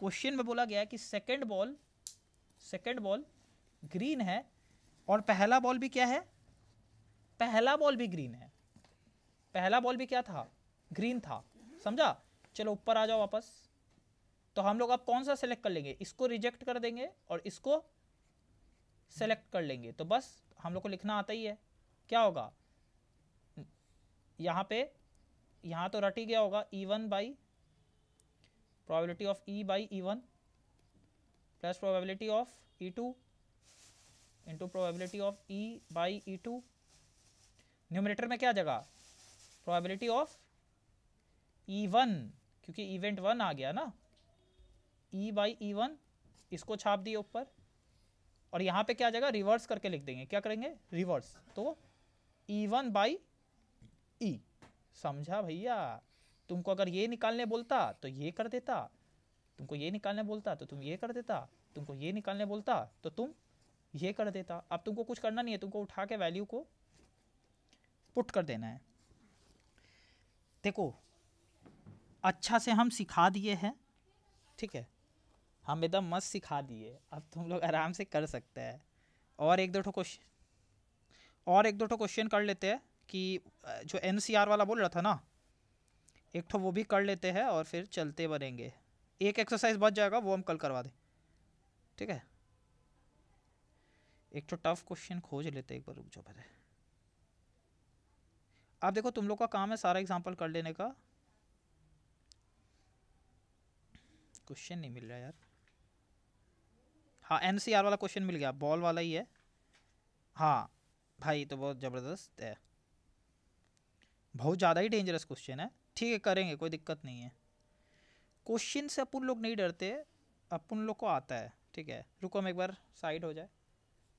Speaker 1: क्वेश्चन में बोला गया है कि second ball second ball green है और पहला बॉल भी क्या है पहला बॉल भी ग्रीन है पहला बॉल भी क्या था ग्रीन था समझा चलो ऊपर आ जाओ वापस तो हम लोग अब कौन सा सेलेक्ट कर लेंगे इसको रिजेक्ट कर देंगे और इसको सेलेक्ट कर लेंगे तो बस हम लोग को लिखना आता ही है क्या होगा यहाँ पे यहाँ तो रट ही गया होगा E one by by E one plus E1 of E two into into of E by E two numerator में क्या आ जाएगा प्रोबेबिलिटी ऑफ ई वन क्योंकि इवेंट वन आ गया ना ई बाई ई वन इसको छाप दिए ऊपर और यहाँ पे क्या आ जाएगा रिवर्स करके लिख देंगे क्या करेंगे रिवर्स तो ई वन बाई ई समझा भैया तुमको अगर ये निकालने बोलता तो ये कर देता तुमको ये निकालने बोलता तो तुम ये कर देता तुमको ये निकालने बोलता तो तुम ये कर देता अब तुमको कुछ करना नहीं है तुमको उठा के वैल्यू को पुट कर देना है देखो अच्छा से हम सिखा दिए हैं ठीक है हम एकदम मस्त सिखा दिए अब तुम लोग आराम से कर सकते हैं और एक दो ठो क्वेश्चन और एक दो ठो क्वेश्चन कर लेते हैं कि जो एन वाला बोल रहा था ना एक तो वो भी कर लेते हैं और फिर चलते बनेंगे एक एक्सरसाइज बच जाएगा वो हम कल करवा दें ठीक है एक तो टफ क्वेश्चन खोज लेते एक बार रुक जाओ पहले आप देखो तुम लोग का काम है सारा एग्जाम्पल कर लेने का क्वेश्चन नहीं मिल रहा यार हाँ एन सी आर वाला क्वेश्चन मिल गया बॉल वाला ही है हाँ भाई तो बहुत ज़बरदस्त है बहुत ज़्यादा ही डेंजरस क्वेश्चन है ठीक है करेंगे कोई दिक्कत नहीं है क्वेश्चन से अपन लोग नहीं डरते अपन लोग को आता है ठीक है रुको हम एक बार साइड हो जाए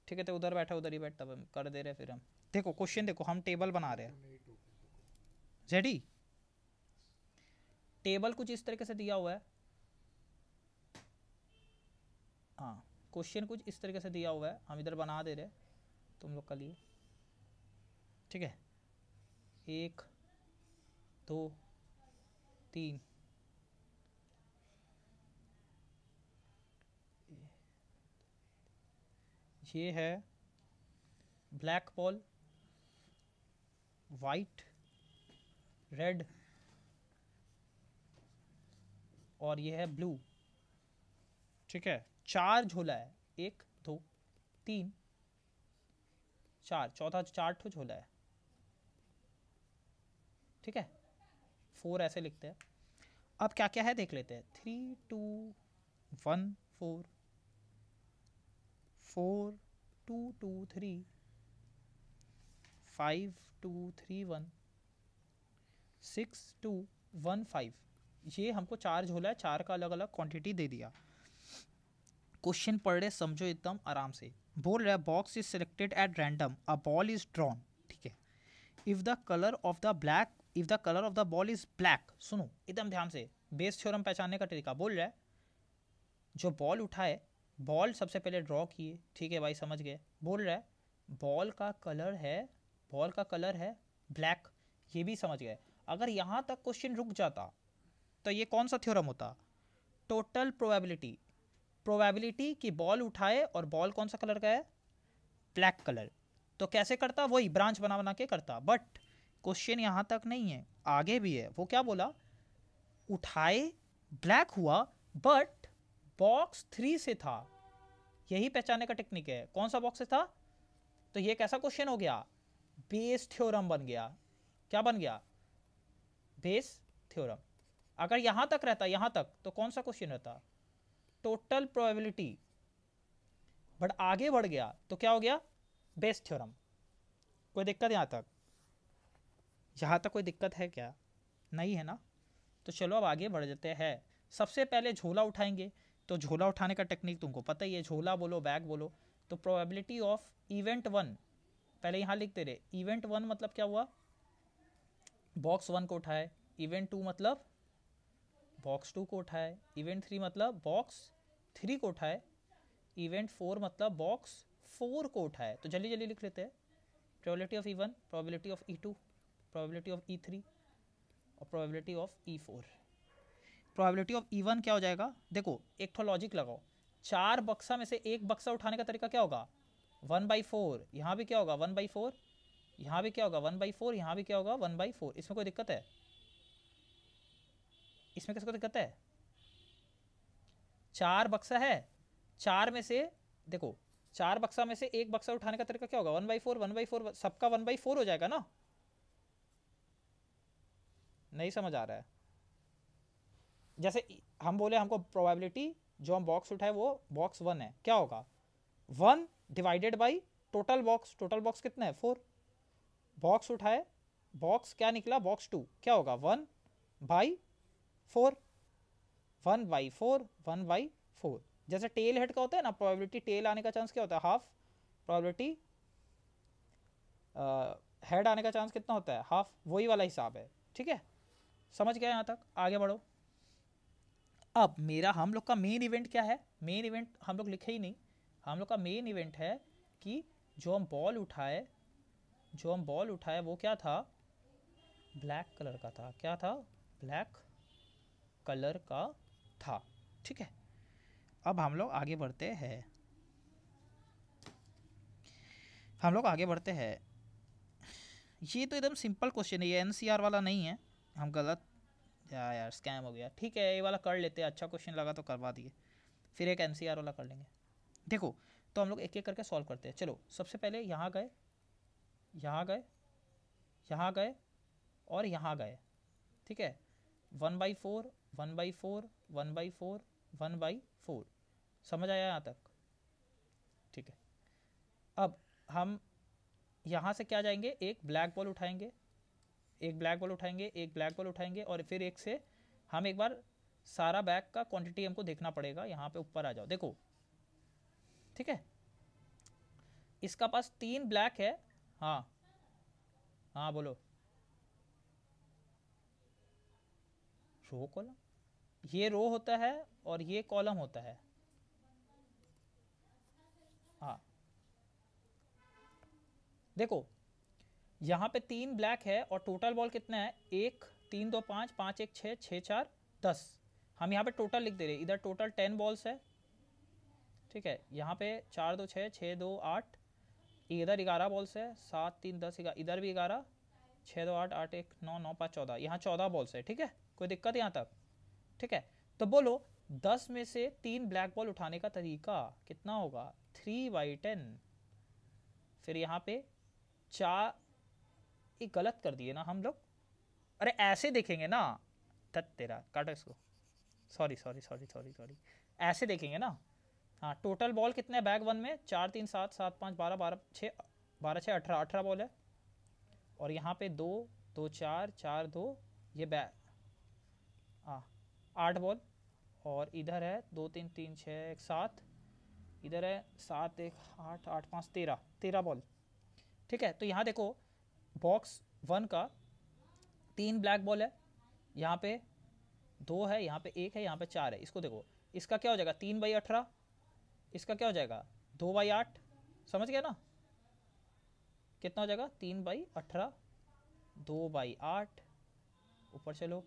Speaker 1: ठीक है तो उधर बैठा उधर ही बैठ तब हम कर दे रहे फिर हम देखो क्वेश्चन देखो हम टेबल बना रहे हैं जेडी टेबल कुछ इस तरीके से दिया हुआ है हाँ क्वेश्चन कुछ इस तरीके से दिया हुआ है हम इधर बना दे रहे तुम लोग का लिए ठीक है एक दो तीन ये है ब्लैक पॉल वाइट रेड और ये है ब्लू ठीक है चार झोला है एक दो तीन चार चौथा चार ठो झोला है ठीक है फोर ऐसे लिखते हैं अब क्या क्या है देख लेते हैं three two one four four two two three five two three one six two one five ये हमको चार झोला है चार का अलग अलग क्वांटिटी दे दिया क्वेश्चन पढ़ रहे समझो एकदम आराम से बोल रहा है box is selected at random a ball is drawn ठीक है if the colour of the black if the colour of the ball is black सुनो एकदम ध्यान से बेस थ्योरम पहचानने का तरीका बोल रहा है जो बॉल उठाए बॉल सबसे पहले ड्रॉ किए ठीक है भाई समझ गए बोल रहा है बॉल का कलर है बॉल का कलर है ब्लैक ये भी समझ गए अगर यहाँ तक क्वेश्चन रुक जाता तो ये कौन सा थ्योरम होता टोटल प्रोबेबिलिटी प्रोबेबिलिटी कि बॉल उठाए और बॉल कौन सा कलर का है ब्लैक कलर तो कैसे करता वही ब्रांच बना बना के करता बट क्वेश्चन यहाँ तक नहीं है आगे भी है वो क्या बोला उठाए ब्लैक हुआ बट बॉक्स थ्री से था यही पहचाने का टेक्निक है कौन सा बॉक्स से था तो ये कैसा क्वेश्चन हो गया बेस थ्योरम बन गया क्या बन गया बेस थ्योरम अगर यहां तक रहता यहां तक तो कौन सा क्वेश्चन रहता टोटल प्रोबेबिलिटी बट आगे बढ़ गया तो क्या हो गया बेस थ्योरम कोई दिक्कत यहाँ तक यहाँ तक कोई दिक्कत है क्या नहीं है ना तो चलो अब आगे बढ़ जाते हैं सबसे पहले झोला उठाएंगे तो झोला उठाने का टेक्निक तुमको पता ही है झोला बोलो बैग बोलो तो प्रोबेबिलिटी ऑफ इवेंट वन पहले यहाँ लिखते रहे इवेंट वन मतलब क्या हुआ बॉक्स वन को उठाए इवेंट टू मतलब बॉक्स टू को उठाए इवेंट थ्री मतलब बॉक्स थ्री को उठाए इवेंट फोर मतलब बॉक्स फोर को उठाए तो जल्दी जल्दी लिख लेते हैं probability of E one probability of E two probability of E three और probability of E four probability of E one क्या हो जाएगा देखो एक ठो लॉजिक लगाओ चार बक्सा में से एक बक्सा उठाने का तरीका क्या होगा वन बाई फोर यहाँ भी क्या होगा वन बाई फोर यहाँ भी क्या होगा वन बाई फोर यहाँ भी क्या होगा वन बाई फोर इसमें कोई दिक्कत है इसमें किसको दिक्कत है चार बक्सा है चार में से देखो चार बक्सा में से एक बक्सा उठाने का तरीका क्या होगा one by four one by four सबका वन बाई फोर हो जाएगा ना नहीं समझ आ रहा है जैसे हम बोले हमको प्रोबेबिलिटी जो हम बॉक्स उठाए वो बॉक्स वन है क्या होगा one divided by total box total box कितना है फोर बॉक्स उठाए बॉक्स क्या निकला बॉक्स टू क्या होगा one by four one by four one by four जैसे टेल हेड का होता है ना प्रोबेबिलिटी टेल आने का चांस क्या होता है हाफ प्रोबेबिलिटी हेड आने का चांस कितना होता है हाफ वही वाला हिसाब है ठीक है समझ गया यहाँ तक आगे बढ़ो अब मेरा हम लोग का मेन इवेंट क्या है मेन इवेंट हम लोग लिखे ही नहीं हम लोग का मेन इवेंट है कि जो हम बॉल उठाए जो हम बॉल उठाए वो क्या था ब्लैक कलर का था क्या था ब्लैक कलर का था ठीक है अब हम लोग आगे बढ़ते हैं हम लोग आगे बढ़ते हैं ये तो एकदम सिंपल क्वेश्चन है ये एनसीआर वाला नहीं है हम गलत या यार स्कैम हो गया ठीक है ये वाला कर लेते हैं अच्छा क्वेश्चन लगा तो करवा दिए फिर एक एम वाला कर लेंगे देखो तो हम लोग एक एक करके सॉल्व करते हैं चलो सबसे पहले यहाँ गए यहाँ गए यहाँ गए और यहाँ गए ठीक है one by four one by four one by four one by four समझ आया यहाँ तक ठीक है अब हम यहाँ से क्या जाएंगे एक ब्लैक बॉल उठाएंगे एक ब्लैक बॉल उठाएंगे एक ब्लैक बॉल उठाएंगे और फिर एक से हम एक बार सारा बैग का क्वांटिटी हमको देखना पड़ेगा यहाँ पे ऊपर आ जाओ देखो ठीक है इसका पास तीन ब्लैक है हाँ हाँ बोलो रो कॉलम ये रो होता है और ये कॉलम होता है हाँ देखो यहाँ पे तीन ब्लैक है और टोटल बॉल कितना है एक तीन दो पाँच पाँच एक छः छः चार दस हम यहाँ पे टोटल लिख दे रहे इधर टोटल टेन बॉल्स है ठीक है यहाँ पे चार दो छः छः दो आठ इधर ग्यारह बॉल्स है सात तीन दस इधर भी ग्यारह छः दो आठ आठ एक नौ नौ पाँच चौदह यहाँ चौदह बॉल्स है ठीक है कोई दिक्कत यहाँ तक ठीक है तो बोलो दस में से तीन ब्लैक बॉल उठाने का तरीका कितना होगा थ्री बाई टेन फिर यहाँ पे चार ये गलत कर दिए ना हम लोग अरे ऐसे देखेंगे ना तत् तेरा काटो इसको sorry sorry sorry sorry sorry ऐसे देखेंगे ना हाँ टोटल बॉल कितने बैग वन में चार तीन सात सात पाँच बारह बारह छः बारह छः अठारह अठारह बॉल है और यहाँ पे दो दो चार चार दो ये बैग हाँ आठ बॉल और इधर है दो तीन तीन छः एक सात इधर है सात एक आठ आठ पाँच तेरह तेरह बॉल ठीक है तो यहाँ देखो बॉक्स वन का तीन ब्लैक बॉल है यहाँ पे दो है यहाँ पे एक है यहाँ पे चार है इसको देखो इसका क्या हो जाएगा तीन बाई अठारह इसका क्या हो जाएगा दो बाई आठ समझ गया ना कितना हो जाएगा तीन बाई अठारह दो बाई आठ ऊपर चलो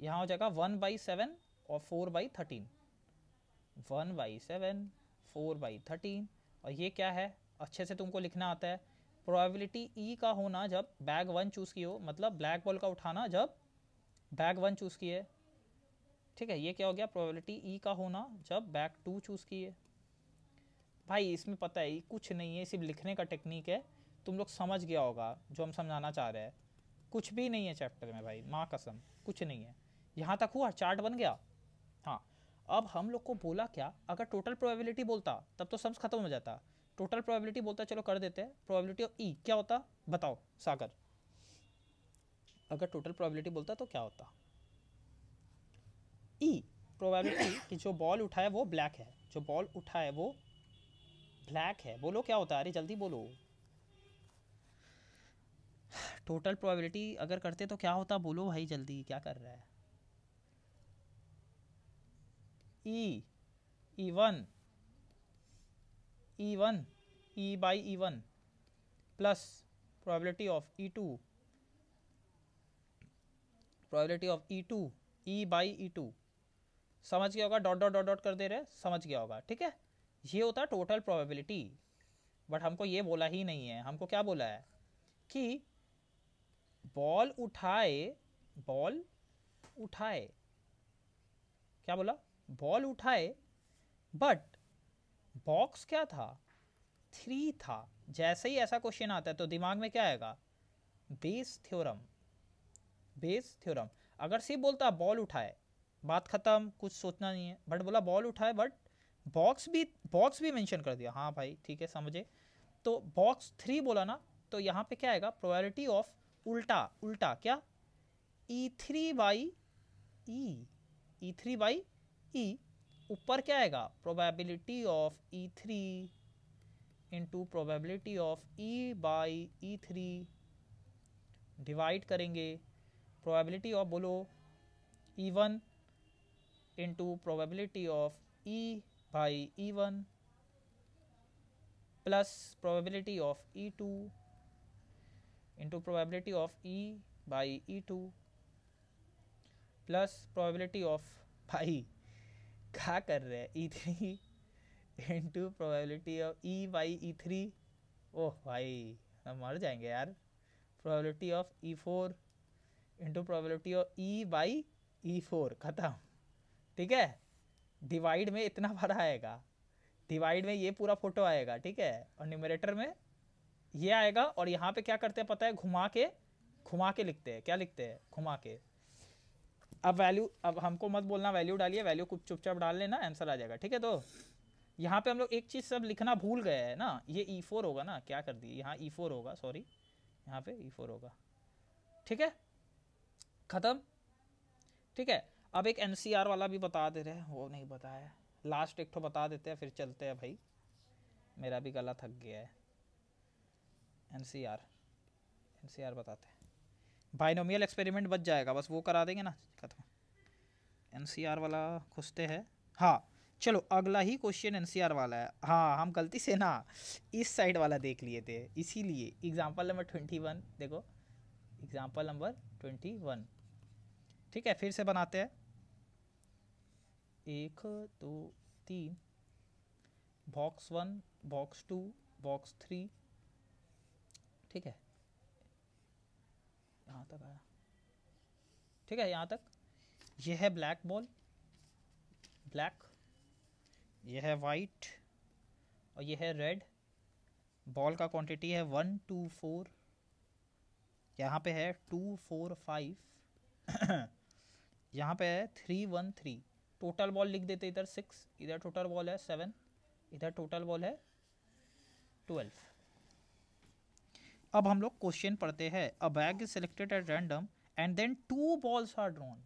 Speaker 1: यहाँ हो जाएगा वन बाई सेवन और four by thirteen one by seven four by thirteen और ये क्या है अच्छे से तुमको लिखना आता है प्रोबेबिलिटी ई e का होना जब बैग वन चूज़ की हो मतलब ब्लैक बॉल का उठाना जब बैग वन चूज़ की है ठीक है ये क्या हो गया प्रोबेबिलिटी ई e का होना जब बैग टू चूज़ की है भाई इसमें पता है कुछ नहीं है सिर्फ लिखने का टेक्निक है तुम लोग समझ गया होगा जो हम समझाना चाह रहे हैं कुछ भी नहीं है चैप्टर में भाई माँ कसम कुछ नहीं है यहाँ तक हुआ चार्ट बन गया हाँ अब हम लोग को बोला क्या अगर टोटल प्रोबेबिलिटी बोलता तब तो सम्स खत्म हो जाता टोटल प्रोबेबिलिटी बोलता है चलो कर देते हैं प्रोबेबिलिटी ऑफ ई क्या होता बताओ सागर अगर टोटल प्रोबेबिलिटी बोलता तो क्या होता ई e, प्रोबेबिलिटी कि जो बॉल उठाए वो ब्लैक है जो बॉल उठाए वो ब्लैक है बोलो क्या होता है अरे जल्दी बोलो टोटल प्रोबेबिलिटी अगर करते तो क्या होता बोलो भाई जल्दी क्या कर रहा है E E one E one E by E one plus probability of E2 probability of E2 E by E2 समझ गया होगा डॉट डॉट डॉट डॉट कर दे रहे समझ गया होगा ठीक है ये होता है टोटल प्रोबेबिलिटी बट हमको ये बोला ही नहीं है हमको क्या बोला है कि बॉल उठाए बॉल उठाए क्या बोला बॉल उठाए बट बॉक्स क्या था थ्री था जैसे ही ऐसा क्वेश्चन आता है तो दिमाग में क्या आएगा बेस थ्योरम बेस थ्योरम अगर सिर्फ बोलता बॉल उठाए बात ख़त्म कुछ सोचना नहीं है बट बोला बॉल उठाए बट बॉक्स भी बॉक्स भी मेंशन कर दिया हाँ भाई ठीक है समझे तो बॉक्स थ्री बोला ना तो यहाँ पे क्या आएगा प्रोबेबिलिटी ऑफ उल्टा उल्टा क्या E three by E E three by E ऊपर क्या आएगा probability of E three into probability of E by E three divide करेंगे प्रोबेबिलिटी ऑफ बोलो E one into probability of E by E one plus probability of E two into probability of E by E two plus probability of भाई क्या कर रहे हैं E three into probability of E by E three ओह भाई हम मर जाएंगे यार probability of E four into probability of E by E four ख़त्म ठीक है डिवाइड में इतना भरा आएगा डिवाइड में ये पूरा फोटो आएगा ठीक है और न्यूमरेटर में ये आएगा और यहाँ पे क्या करते हैं पता है घुमा के घुमा के लिखते हैं क्या लिखते हैं घुमा के अब वैल्यू अब हमको मत बोलना वैल्यू डालिए वैल्यू कुछ चुपचाप डाल लेना आंसर आ जाएगा ठीक है तो यहाँ पे हम लोग एक चीज़ सब लिखना भूल गए हैं ना ये ई e फोर होगा ना क्या कर दिए यहाँ ई e फोर होगा सॉरी यहाँ पे ई e फोर होगा ठीक है ख़त्म ठीक है अब एक एन वाला भी बता दे रहे हैं वो नहीं बताया लास्ट एक तो बता देते हैं फिर चलते हैं भाई मेरा भी गला थक गया है N C R N C R बताते हैं बाइनोमियल एक्सपेरिमेंट बच जाएगा बस वो करा देंगे ना खत्म एन वाला खुशते हैं हाँ चलो अगला ही क्वेश्चन एनसीआर वाला है हाँ हम गलती से ना इस साइड वाला देख लिए थे इसीलिए एग्जाम्पल नंबर ट्वेंटी वन देखो एग्जाम्पल नंबर ट्वेंटी वन ठीक है फिर से बनाते हैं एक दो तीन box one box two box three ठीक है यहाँ तक आया ठीक है यहाँ तक यह है ब्लैक बॉल ब्लैक यह है वाइट और यह है रेड बॉल का क्वांटिटी है वन टू फोर यहाँ पे है टू फोर फाइव यहाँ पे है three one three total ball लिख देते इधर सिक्स इधर टोटल बॉल है सेवन इधर टोटल बॉल है ट्वेल्व अब हम लोग क्वेश्चन पढ़ते हैं a bag is selected at random and then two balls are drawn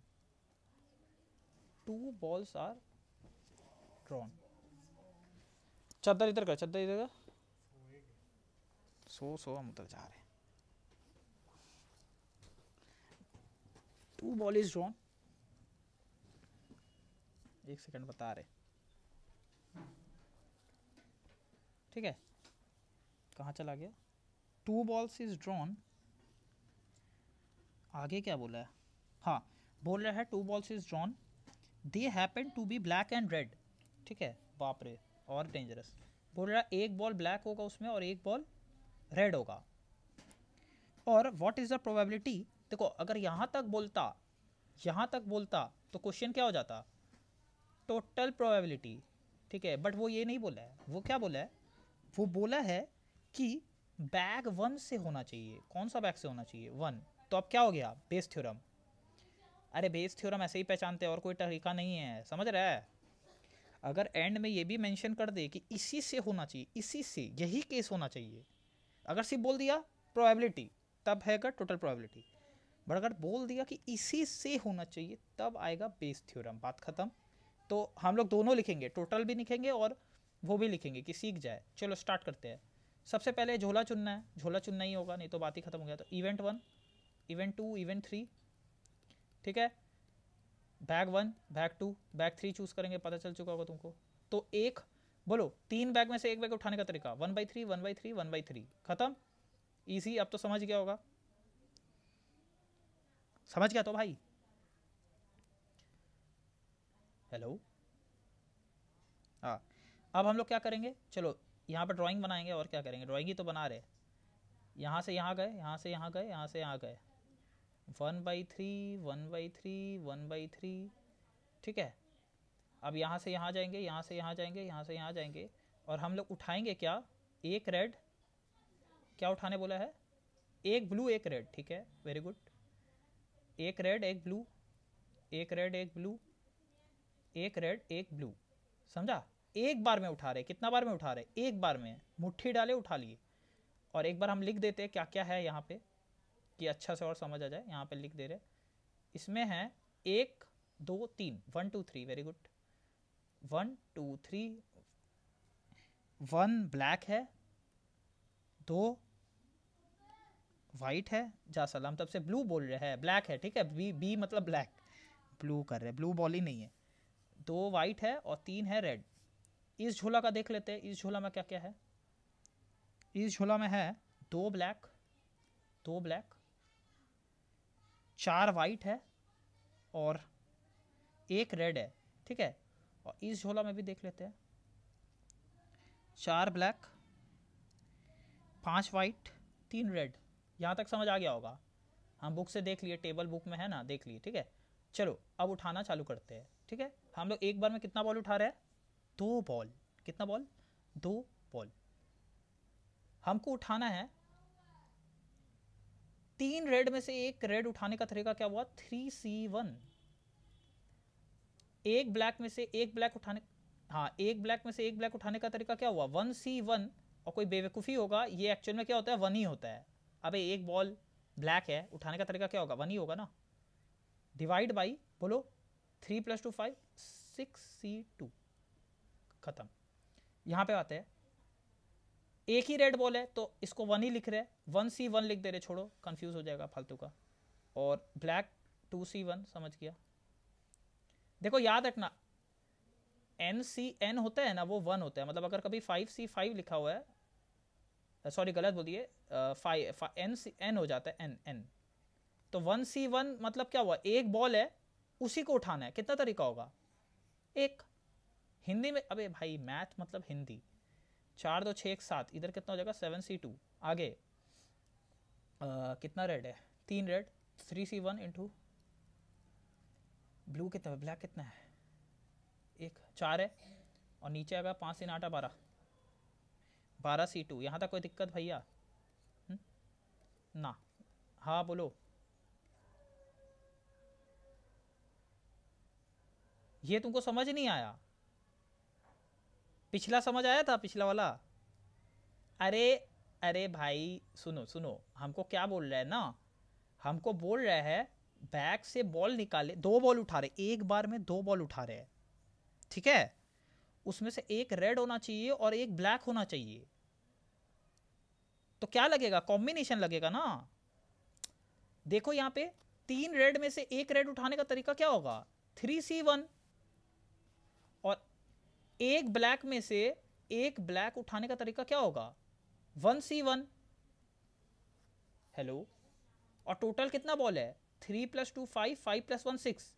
Speaker 1: two balls are drawn चद्दर इधर का चद्दर इधर का सो सो हम उधर जा रहे टू बॉल इज ड्रॉन एक सेकंड बता रहे ठीक है कहाँ चला गया टू बॉल्स इज ड्रॉन आगे क्या बोला है हाँ बोल रहा है two balls is drawn they happen to be black and red ठीक है बाप रे और डेंजरस बोल रहा है एक बॉल ब्लैक होगा उसमें और एक बॉल रेड होगा और वॉट इज़ द प्रोबेबिलिटी देखो अगर यहाँ तक बोलता यहाँ तक बोलता तो क्वेश्चन क्या हो जाता टोटल प्रोबेबिलिटी ठीक है बट वो ये नहीं बोला है वो क्या बोला है वो बोला है कि बैग वन से होना चाहिए कौन सा बैग से होना चाहिए वन तो अब क्या हो गया बेस थ्योरम अरे बेस थ्योरम ऐसे ही पहचानते हैं और कोई तरीका नहीं है समझ रहा है अगर एंड में ये भी मेंशन कर दे कि इसी से होना चाहिए इसी से यही केस होना चाहिए अगर सिर्फ बोल दिया प्रोबेबिलिटी तब का टोटल प्रोबेबिलिटी बट अगर बोल दिया कि इसी से होना चाहिए तब आएगा बेस थ्योरम बात ख़त्म तो हम लोग दोनों लिखेंगे टोटल भी लिखेंगे और वो भी लिखेंगे कि सीख जाए चलो स्टार्ट करते हैं सबसे पहले झोला चुनना है झोला चुनना ही होगा नहीं तो बात ही खत्म हो गया तो event one event two event three ठीक है bag one bag two bag three choose करेंगे पता चल चुका होगा तुमको तो एक बोलो तीन बैग में से एक बैग उठाने का तरीका one by three one by three one by three खत्म ईजी अब तो समझ गया होगा समझ गया तो भाई हेलो हाँ अब हम लोग क्या करेंगे चलो यहाँ पर ड्राइंग बनाएंगे और क्या करेंगे ड्राइंग ही तो बना रहे यहाँ से यहाँ गए यहाँ से यहाँ गए यहाँ से यहाँ गए one by three one by three one by three ठीक है अब यहाँ से यहाँ जाएंगे यहाँ से यहाँ जाएंगे यहाँ से यहाँ जाएंगे और हम लोग उठाएंगे क्या एक रेड क्या उठाने बोला है एक ब्लू एक रेड ठीक है वेरी गुड एक रेड एक ब्लू एक रेड एक ब्लू एक रेड एक ब्लू समझा एक बार में उठा रहे कितना बार में उठा रहे एक बार में मुट्ठी डाले उठा लिए और एक बार हम लिख देते हैं क्या क्या है यहाँ पे कि अच्छा से और समझ आ जाए यहाँ पे लिख दे रहे इसमें है एक दो तीन one two three very good one two three one black है दो वाइट है जा सलाम तब से ब्लू बोल रहे हैं ब्लैक है ठीक है बी बी मतलब ब्लैक ब्लू कर रहे ब्लू बॉल ही नहीं है दो वाइट है और तीन है रेड इस झोला का देख लेते हैं इस झोला में क्या क्या है इस झोला में है दो ब्लैक दो ब्लैक चार वाइट है और एक रेड है ठीक है और इस झोला में भी देख लेते हैं चार ब्लैक पांच वाइट तीन रेड यहाँ तक समझ आ गया होगा हम बुक से देख लिए टेबल बुक में है ना देख लिए ठीक है चलो अब उठाना चालू करते हैं ठीक है हम लोग एक बार में कितना बॉल उठा रहे हैं दो बॉल कितना बॉल दो बॉल हमको उठाना है तीन रेड में से एक रेड उठाने का तरीका क्या हुआ थ्री सी वन एक ब्लैक में से एक ब्लैक उठाने हाँ एक ब्लैक में से एक ब्लैक उठाने का तरीका क्या हुआ वन सी वन और कोई बेवकूफ़ी होगा ये एक्चुअल में क्या होता है वन ही होता है अबे एक बॉल ब्लैक है उठाने का तरीका क्या होगा वन ही होगा ना डिवाइड बाई बोलो three plus two five six C two ख़त्म यहाँ पे आते हैं एक ही रेड बॉल है तो इसको वन ही लिख रहे हैं वन सी वन लिख दे रहे छोड़ो कंफ्यूज हो जाएगा फालतू का और ब्लैक टू सी वन समझ गया देखो याद रखना एन सी एन होता है ना वो वन होता है मतलब अगर कभी फाइव सी फाइव लिखा हुआ है सॉरी गलत बोलिए फाइव एन सी एन हो जाता है एन एन तो वन सी वन मतलब क्या हुआ एक बॉल है उसी को उठाना है कितना तरीका होगा एक हिंदी में अबे भाई मैथ मतलब हिंदी चार दो छः एक सात इधर कितना हो जाएगा सेवन सी टू आगे आ, कितना रेड है तीन red three C one into blue कितना है ब्लैक कितना है एक चार है और नीचे आएगा पाँच सी नाटा बारह बारह सी टू यहाँ तक कोई दिक्कत भैया हम्म? ना हाँ बोलो ये तुमको समझ नहीं आया पिछला समझ आया था पिछला वाला अरे अरे भाई सुनो सुनो हमको क्या बोल रहा है ना हमको बोल रहा है बैग से बॉल निकाले दो बॉल उठा रहे एक बार में दो बॉल उठा रहे ठीक है उसमें से एक रेड होना चाहिए और एक ब्लैक होना चाहिए तो क्या लगेगा कॉम्बिनेशन लगेगा ना देखो यहाँ पे तीन रेड में से एक रेड उठाने का तरीका क्या होगा थ्री सी वन एक ब्लैक में से एक ब्लैक उठाने का तरीका क्या होगा वन सी वन हेलो और टोटल कितना बॉल है three plus two five five plus one six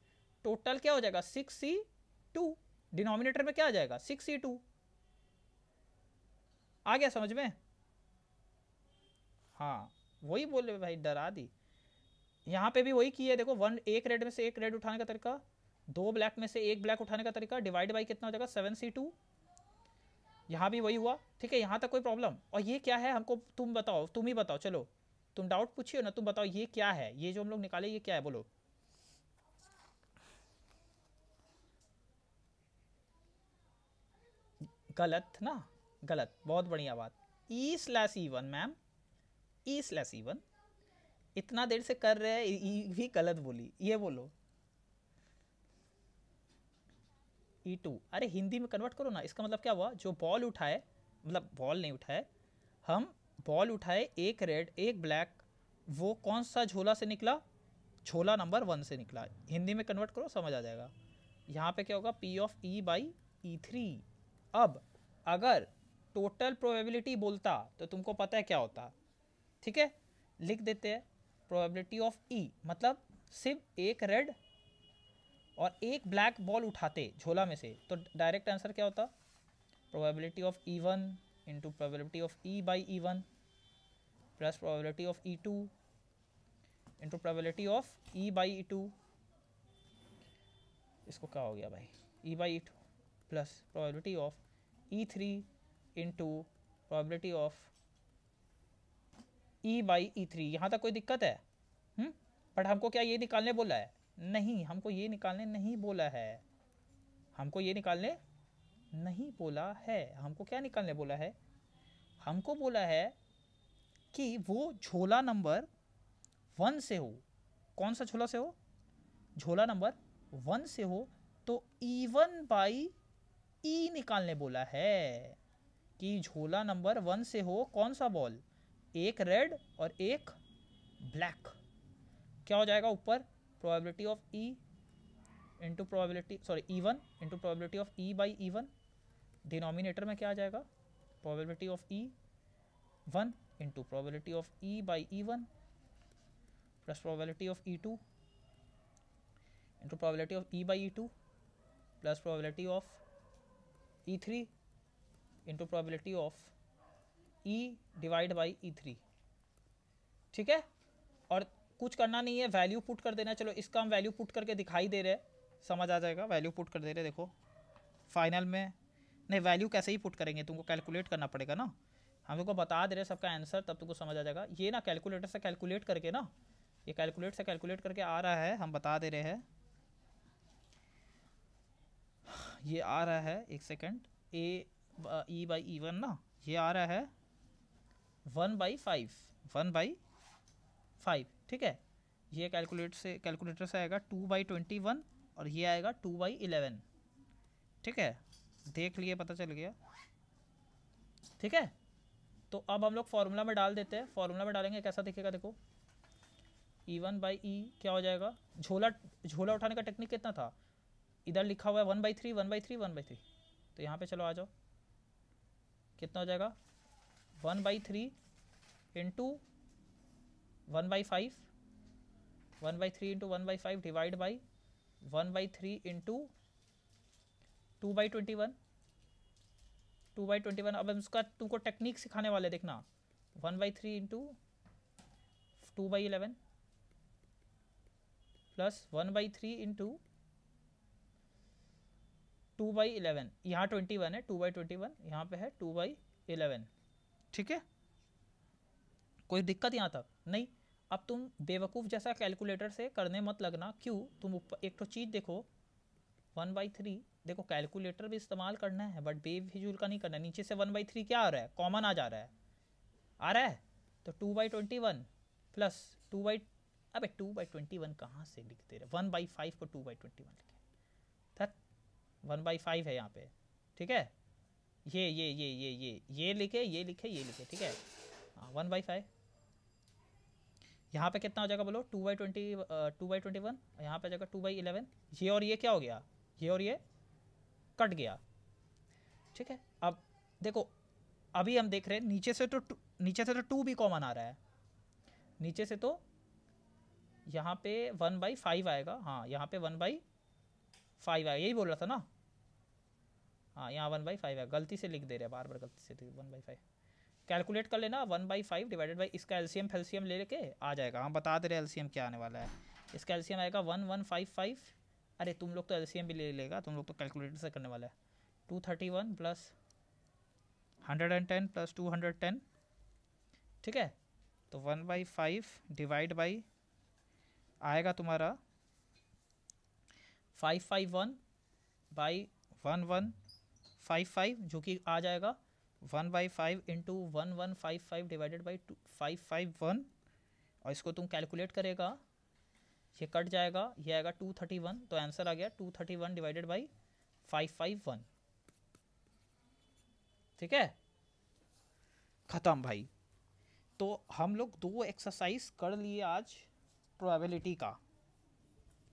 Speaker 1: total क्या हो जाएगा सिक्स सी टू डिनोमिनेटर में क्या आ जाएगा सिक्स सी टू आ गया समझ में हाँ वही बोले भाई डरा दी यहाँ पे भी वही की है देखो वन एक रेड में से एक रेड उठाने का तरीका दो ब्लैक में से एक ब्लैक उठाने का तरीका डिवाइड बाई कितना हो जाएगा सेवन सी टू यहाँ भी वही हुआ ठीक है यहाँ तक कोई प्रॉब्लम और ये क्या है हमको तुम बताओ तुम ही बताओ चलो तुम डाउट पूछिए ना तुम बताओ ये क्या है ये जो हम लोग निकाले ये क्या है बोलो गलत ना गलत बहुत बढ़िया बात E slash E one ma'am E slash E one इतना देर से कर रहे हैं भी गलत बोली ये बोलो ई e टू अरे हिंदी में कन्वर्ट करो ना इसका मतलब क्या हुआ जो बॉल उठाए मतलब बॉल नहीं उठाए हम बॉल उठाए एक रेड एक ब्लैक वो कौन सा झोला से निकला झोला नंबर वन से निकला हिंदी में कन्वर्ट करो समझ आ जाएगा यहाँ पे क्या होगा P of E by E three अब अगर टोटल प्रोबेबिलिटी बोलता तो तुमको पता है क्या होता ठीक है लिख देते हैं प्रोबेबिलिटी ऑफ ई मतलब सिर्फ एक रेड और एक ब्लैक बॉल उठाते झोला में से तो डायरेक्ट आंसर क्या होता probability of E one into probability of E by E one plus probability of E two into probability of E by E two इसको क्या हो गया भाई E by E two plus probability of E three into probability of E by E three यहाँ तक कोई दिक्कत है बट हम्म? हमको क्या ये निकालने बोला है नहीं हमको ये निकालने नहीं बोला है हमको ये निकालने नहीं बोला है हमको क्या निकालने बोला है हमको बोला है कि वो झोला नंबर वन से हो कौन सा झोला से हो झोला नंबर वन से हो तो ईवन बाई ई निकालने बोला है कि झोला नंबर वन से हो कौन सा बॉल एक रेड और एक ब्लैक क्या हो जाएगा ऊपर probability of E into probability sorry E1 into probability of E by E1 denominator में क्या आ जाएगा probability of E 1 into probability of E by E1 plus probability of E2 into probability of E by E2 plus probability of E3 into probability of E divide by E3 ठीक है और कुछ करना नहीं है वैल्यू पुट कर देना चलो इसका हम वैल्यू पुट करके दिखाई दे रहे हैं समझ आ जाएगा वैल्यू पुट कर दे रहे देखो फाइनल में नहीं वैल्यू कैसे ही पुट करेंगे तुमको कैलकुलेट करना पड़ेगा ना हम तुमको बता दे रहे सबका आंसर तब तुमको समझ आ जाएगा ये ना कैलकुलेटर से कैलकुलेट करके ना ये कैलकुलेट से कैलकुलेट करके आ रहा है हम बता दे रहे हैं ये आ रहा है एक सेकेंड ए ई बाई ई वन ना ये आ रहा है one by five one by five ठीक है ये कैलकुलेट से कैलकुलेटर से आएगा टू बाई ट्वेंटी वन और ये आएगा टू बाई इलेवन ठीक है देख लिए पता चल गया ठीक है तो अब हम लोग फार्मूला में डाल देते हैं फार्मूला में डालेंगे कैसा दिखेगा देखो ई वन बाई ई क्या हो जाएगा झोला झोला उठाने का टेक्निक कितना था इधर लिखा हुआ है one by three one by three one by three तो यहाँ पे चलो आ जाओ कितना हो जाएगा one by three into one by five one by three into one by five divide by one by three into two by twenty one two by twenty one अब हम उसका तुमको टेक्निक सिखाने वाले देखना one by three into two by eleven plus one by three into two by eleven यहाँ twenty one है two by twenty one यहाँ पे है टू बाई इलेवन ठीक है कोई दिक्कत यहाँ तक नहीं अब तुम बेवकूफ़ जैसा कैलकुलेटर से करने मत लगना क्यों तुम ऊपर एक तो चीज़ देखो वन बाई थ्री देखो कैलकुलेटर भी इस्तेमाल करना है बट बेफिजूल का नहीं करना नीचे से वन बाई थ्री क्या आ रहा है कॉमन आ जा रहा है आ रहा है तो two by twenty one plus two by अब टू बाई ट्वेंटी वन कहाँ से लिख दे रहे वन बाई फाइव को टू बाई ट्वेंटी वन लिखे थक वन बाई फाइव है यहाँ पे ठीक है ये ये ये ये ये ये लिखे ये लिखे ये लिखे ठीक है हाँ वन बाई फाइव यहाँ पे कितना हो जाएगा बोलो two by twenty two by twenty one यहाँ पर जाएगा टू बाई इलेवन ये और ये क्या हो गया ये और ये कट गया ठीक है अब देखो अभी हम देख रहे हैं नीचे से तो नीचे से तो टू भी कॉमन आ रहा है नीचे से तो यहाँ पे वन बाई फाइव आएगा हाँ यहाँ पे वन बाई फाइव आएगा यही बोल रहा था ना हाँ यहाँ वन बाई फाइव आएगा गलती से लिख दे रहे बार बार गलती से वन बाई फाइव कैलकुलेट कर लेना one by five divided by इसका एल्सीयम फेल्सियम ले लेके आ जाएगा हम बता दे रहे एलसीएम क्या आने वाला है इसका एल्सीयम आएगा वन वन फाइव फाइव अरे तुम लोग तो एल्सीयम भी ले लेगा तुम लोग तो कैलकुलेटर से करने वाला है two thirty one plus hundred and ten plus two hundred ten ठीक है तो one by five divide by आएगा तुम्हारा five five one by one one five five जो कि आ जाएगा one by five into one one five five divided by two five five one और इसको तुम कैलकुलेट करेगा ये कट जाएगा ये आएगा टू थर्टी वन तो आंसर आ गया two thirty one divided by five five one ठीक है ख़त्म भाई तो हम लोग दो एक्सरसाइज कर लिए आज प्रोबेबिलिटी का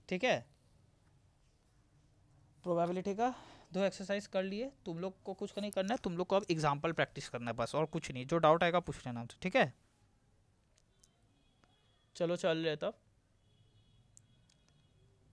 Speaker 1: ठीक है प्रोबेबिलिटी का दो एक्सरसाइज कर लिए तुम लोग को कुछ नहीं करना है तुम लोग को अब एग्जाम्पल प्रैक्टिस करना है बस और कुछ नहीं जो डाउट आएगा पूछ लेना ठीक है चलो चल रहे तब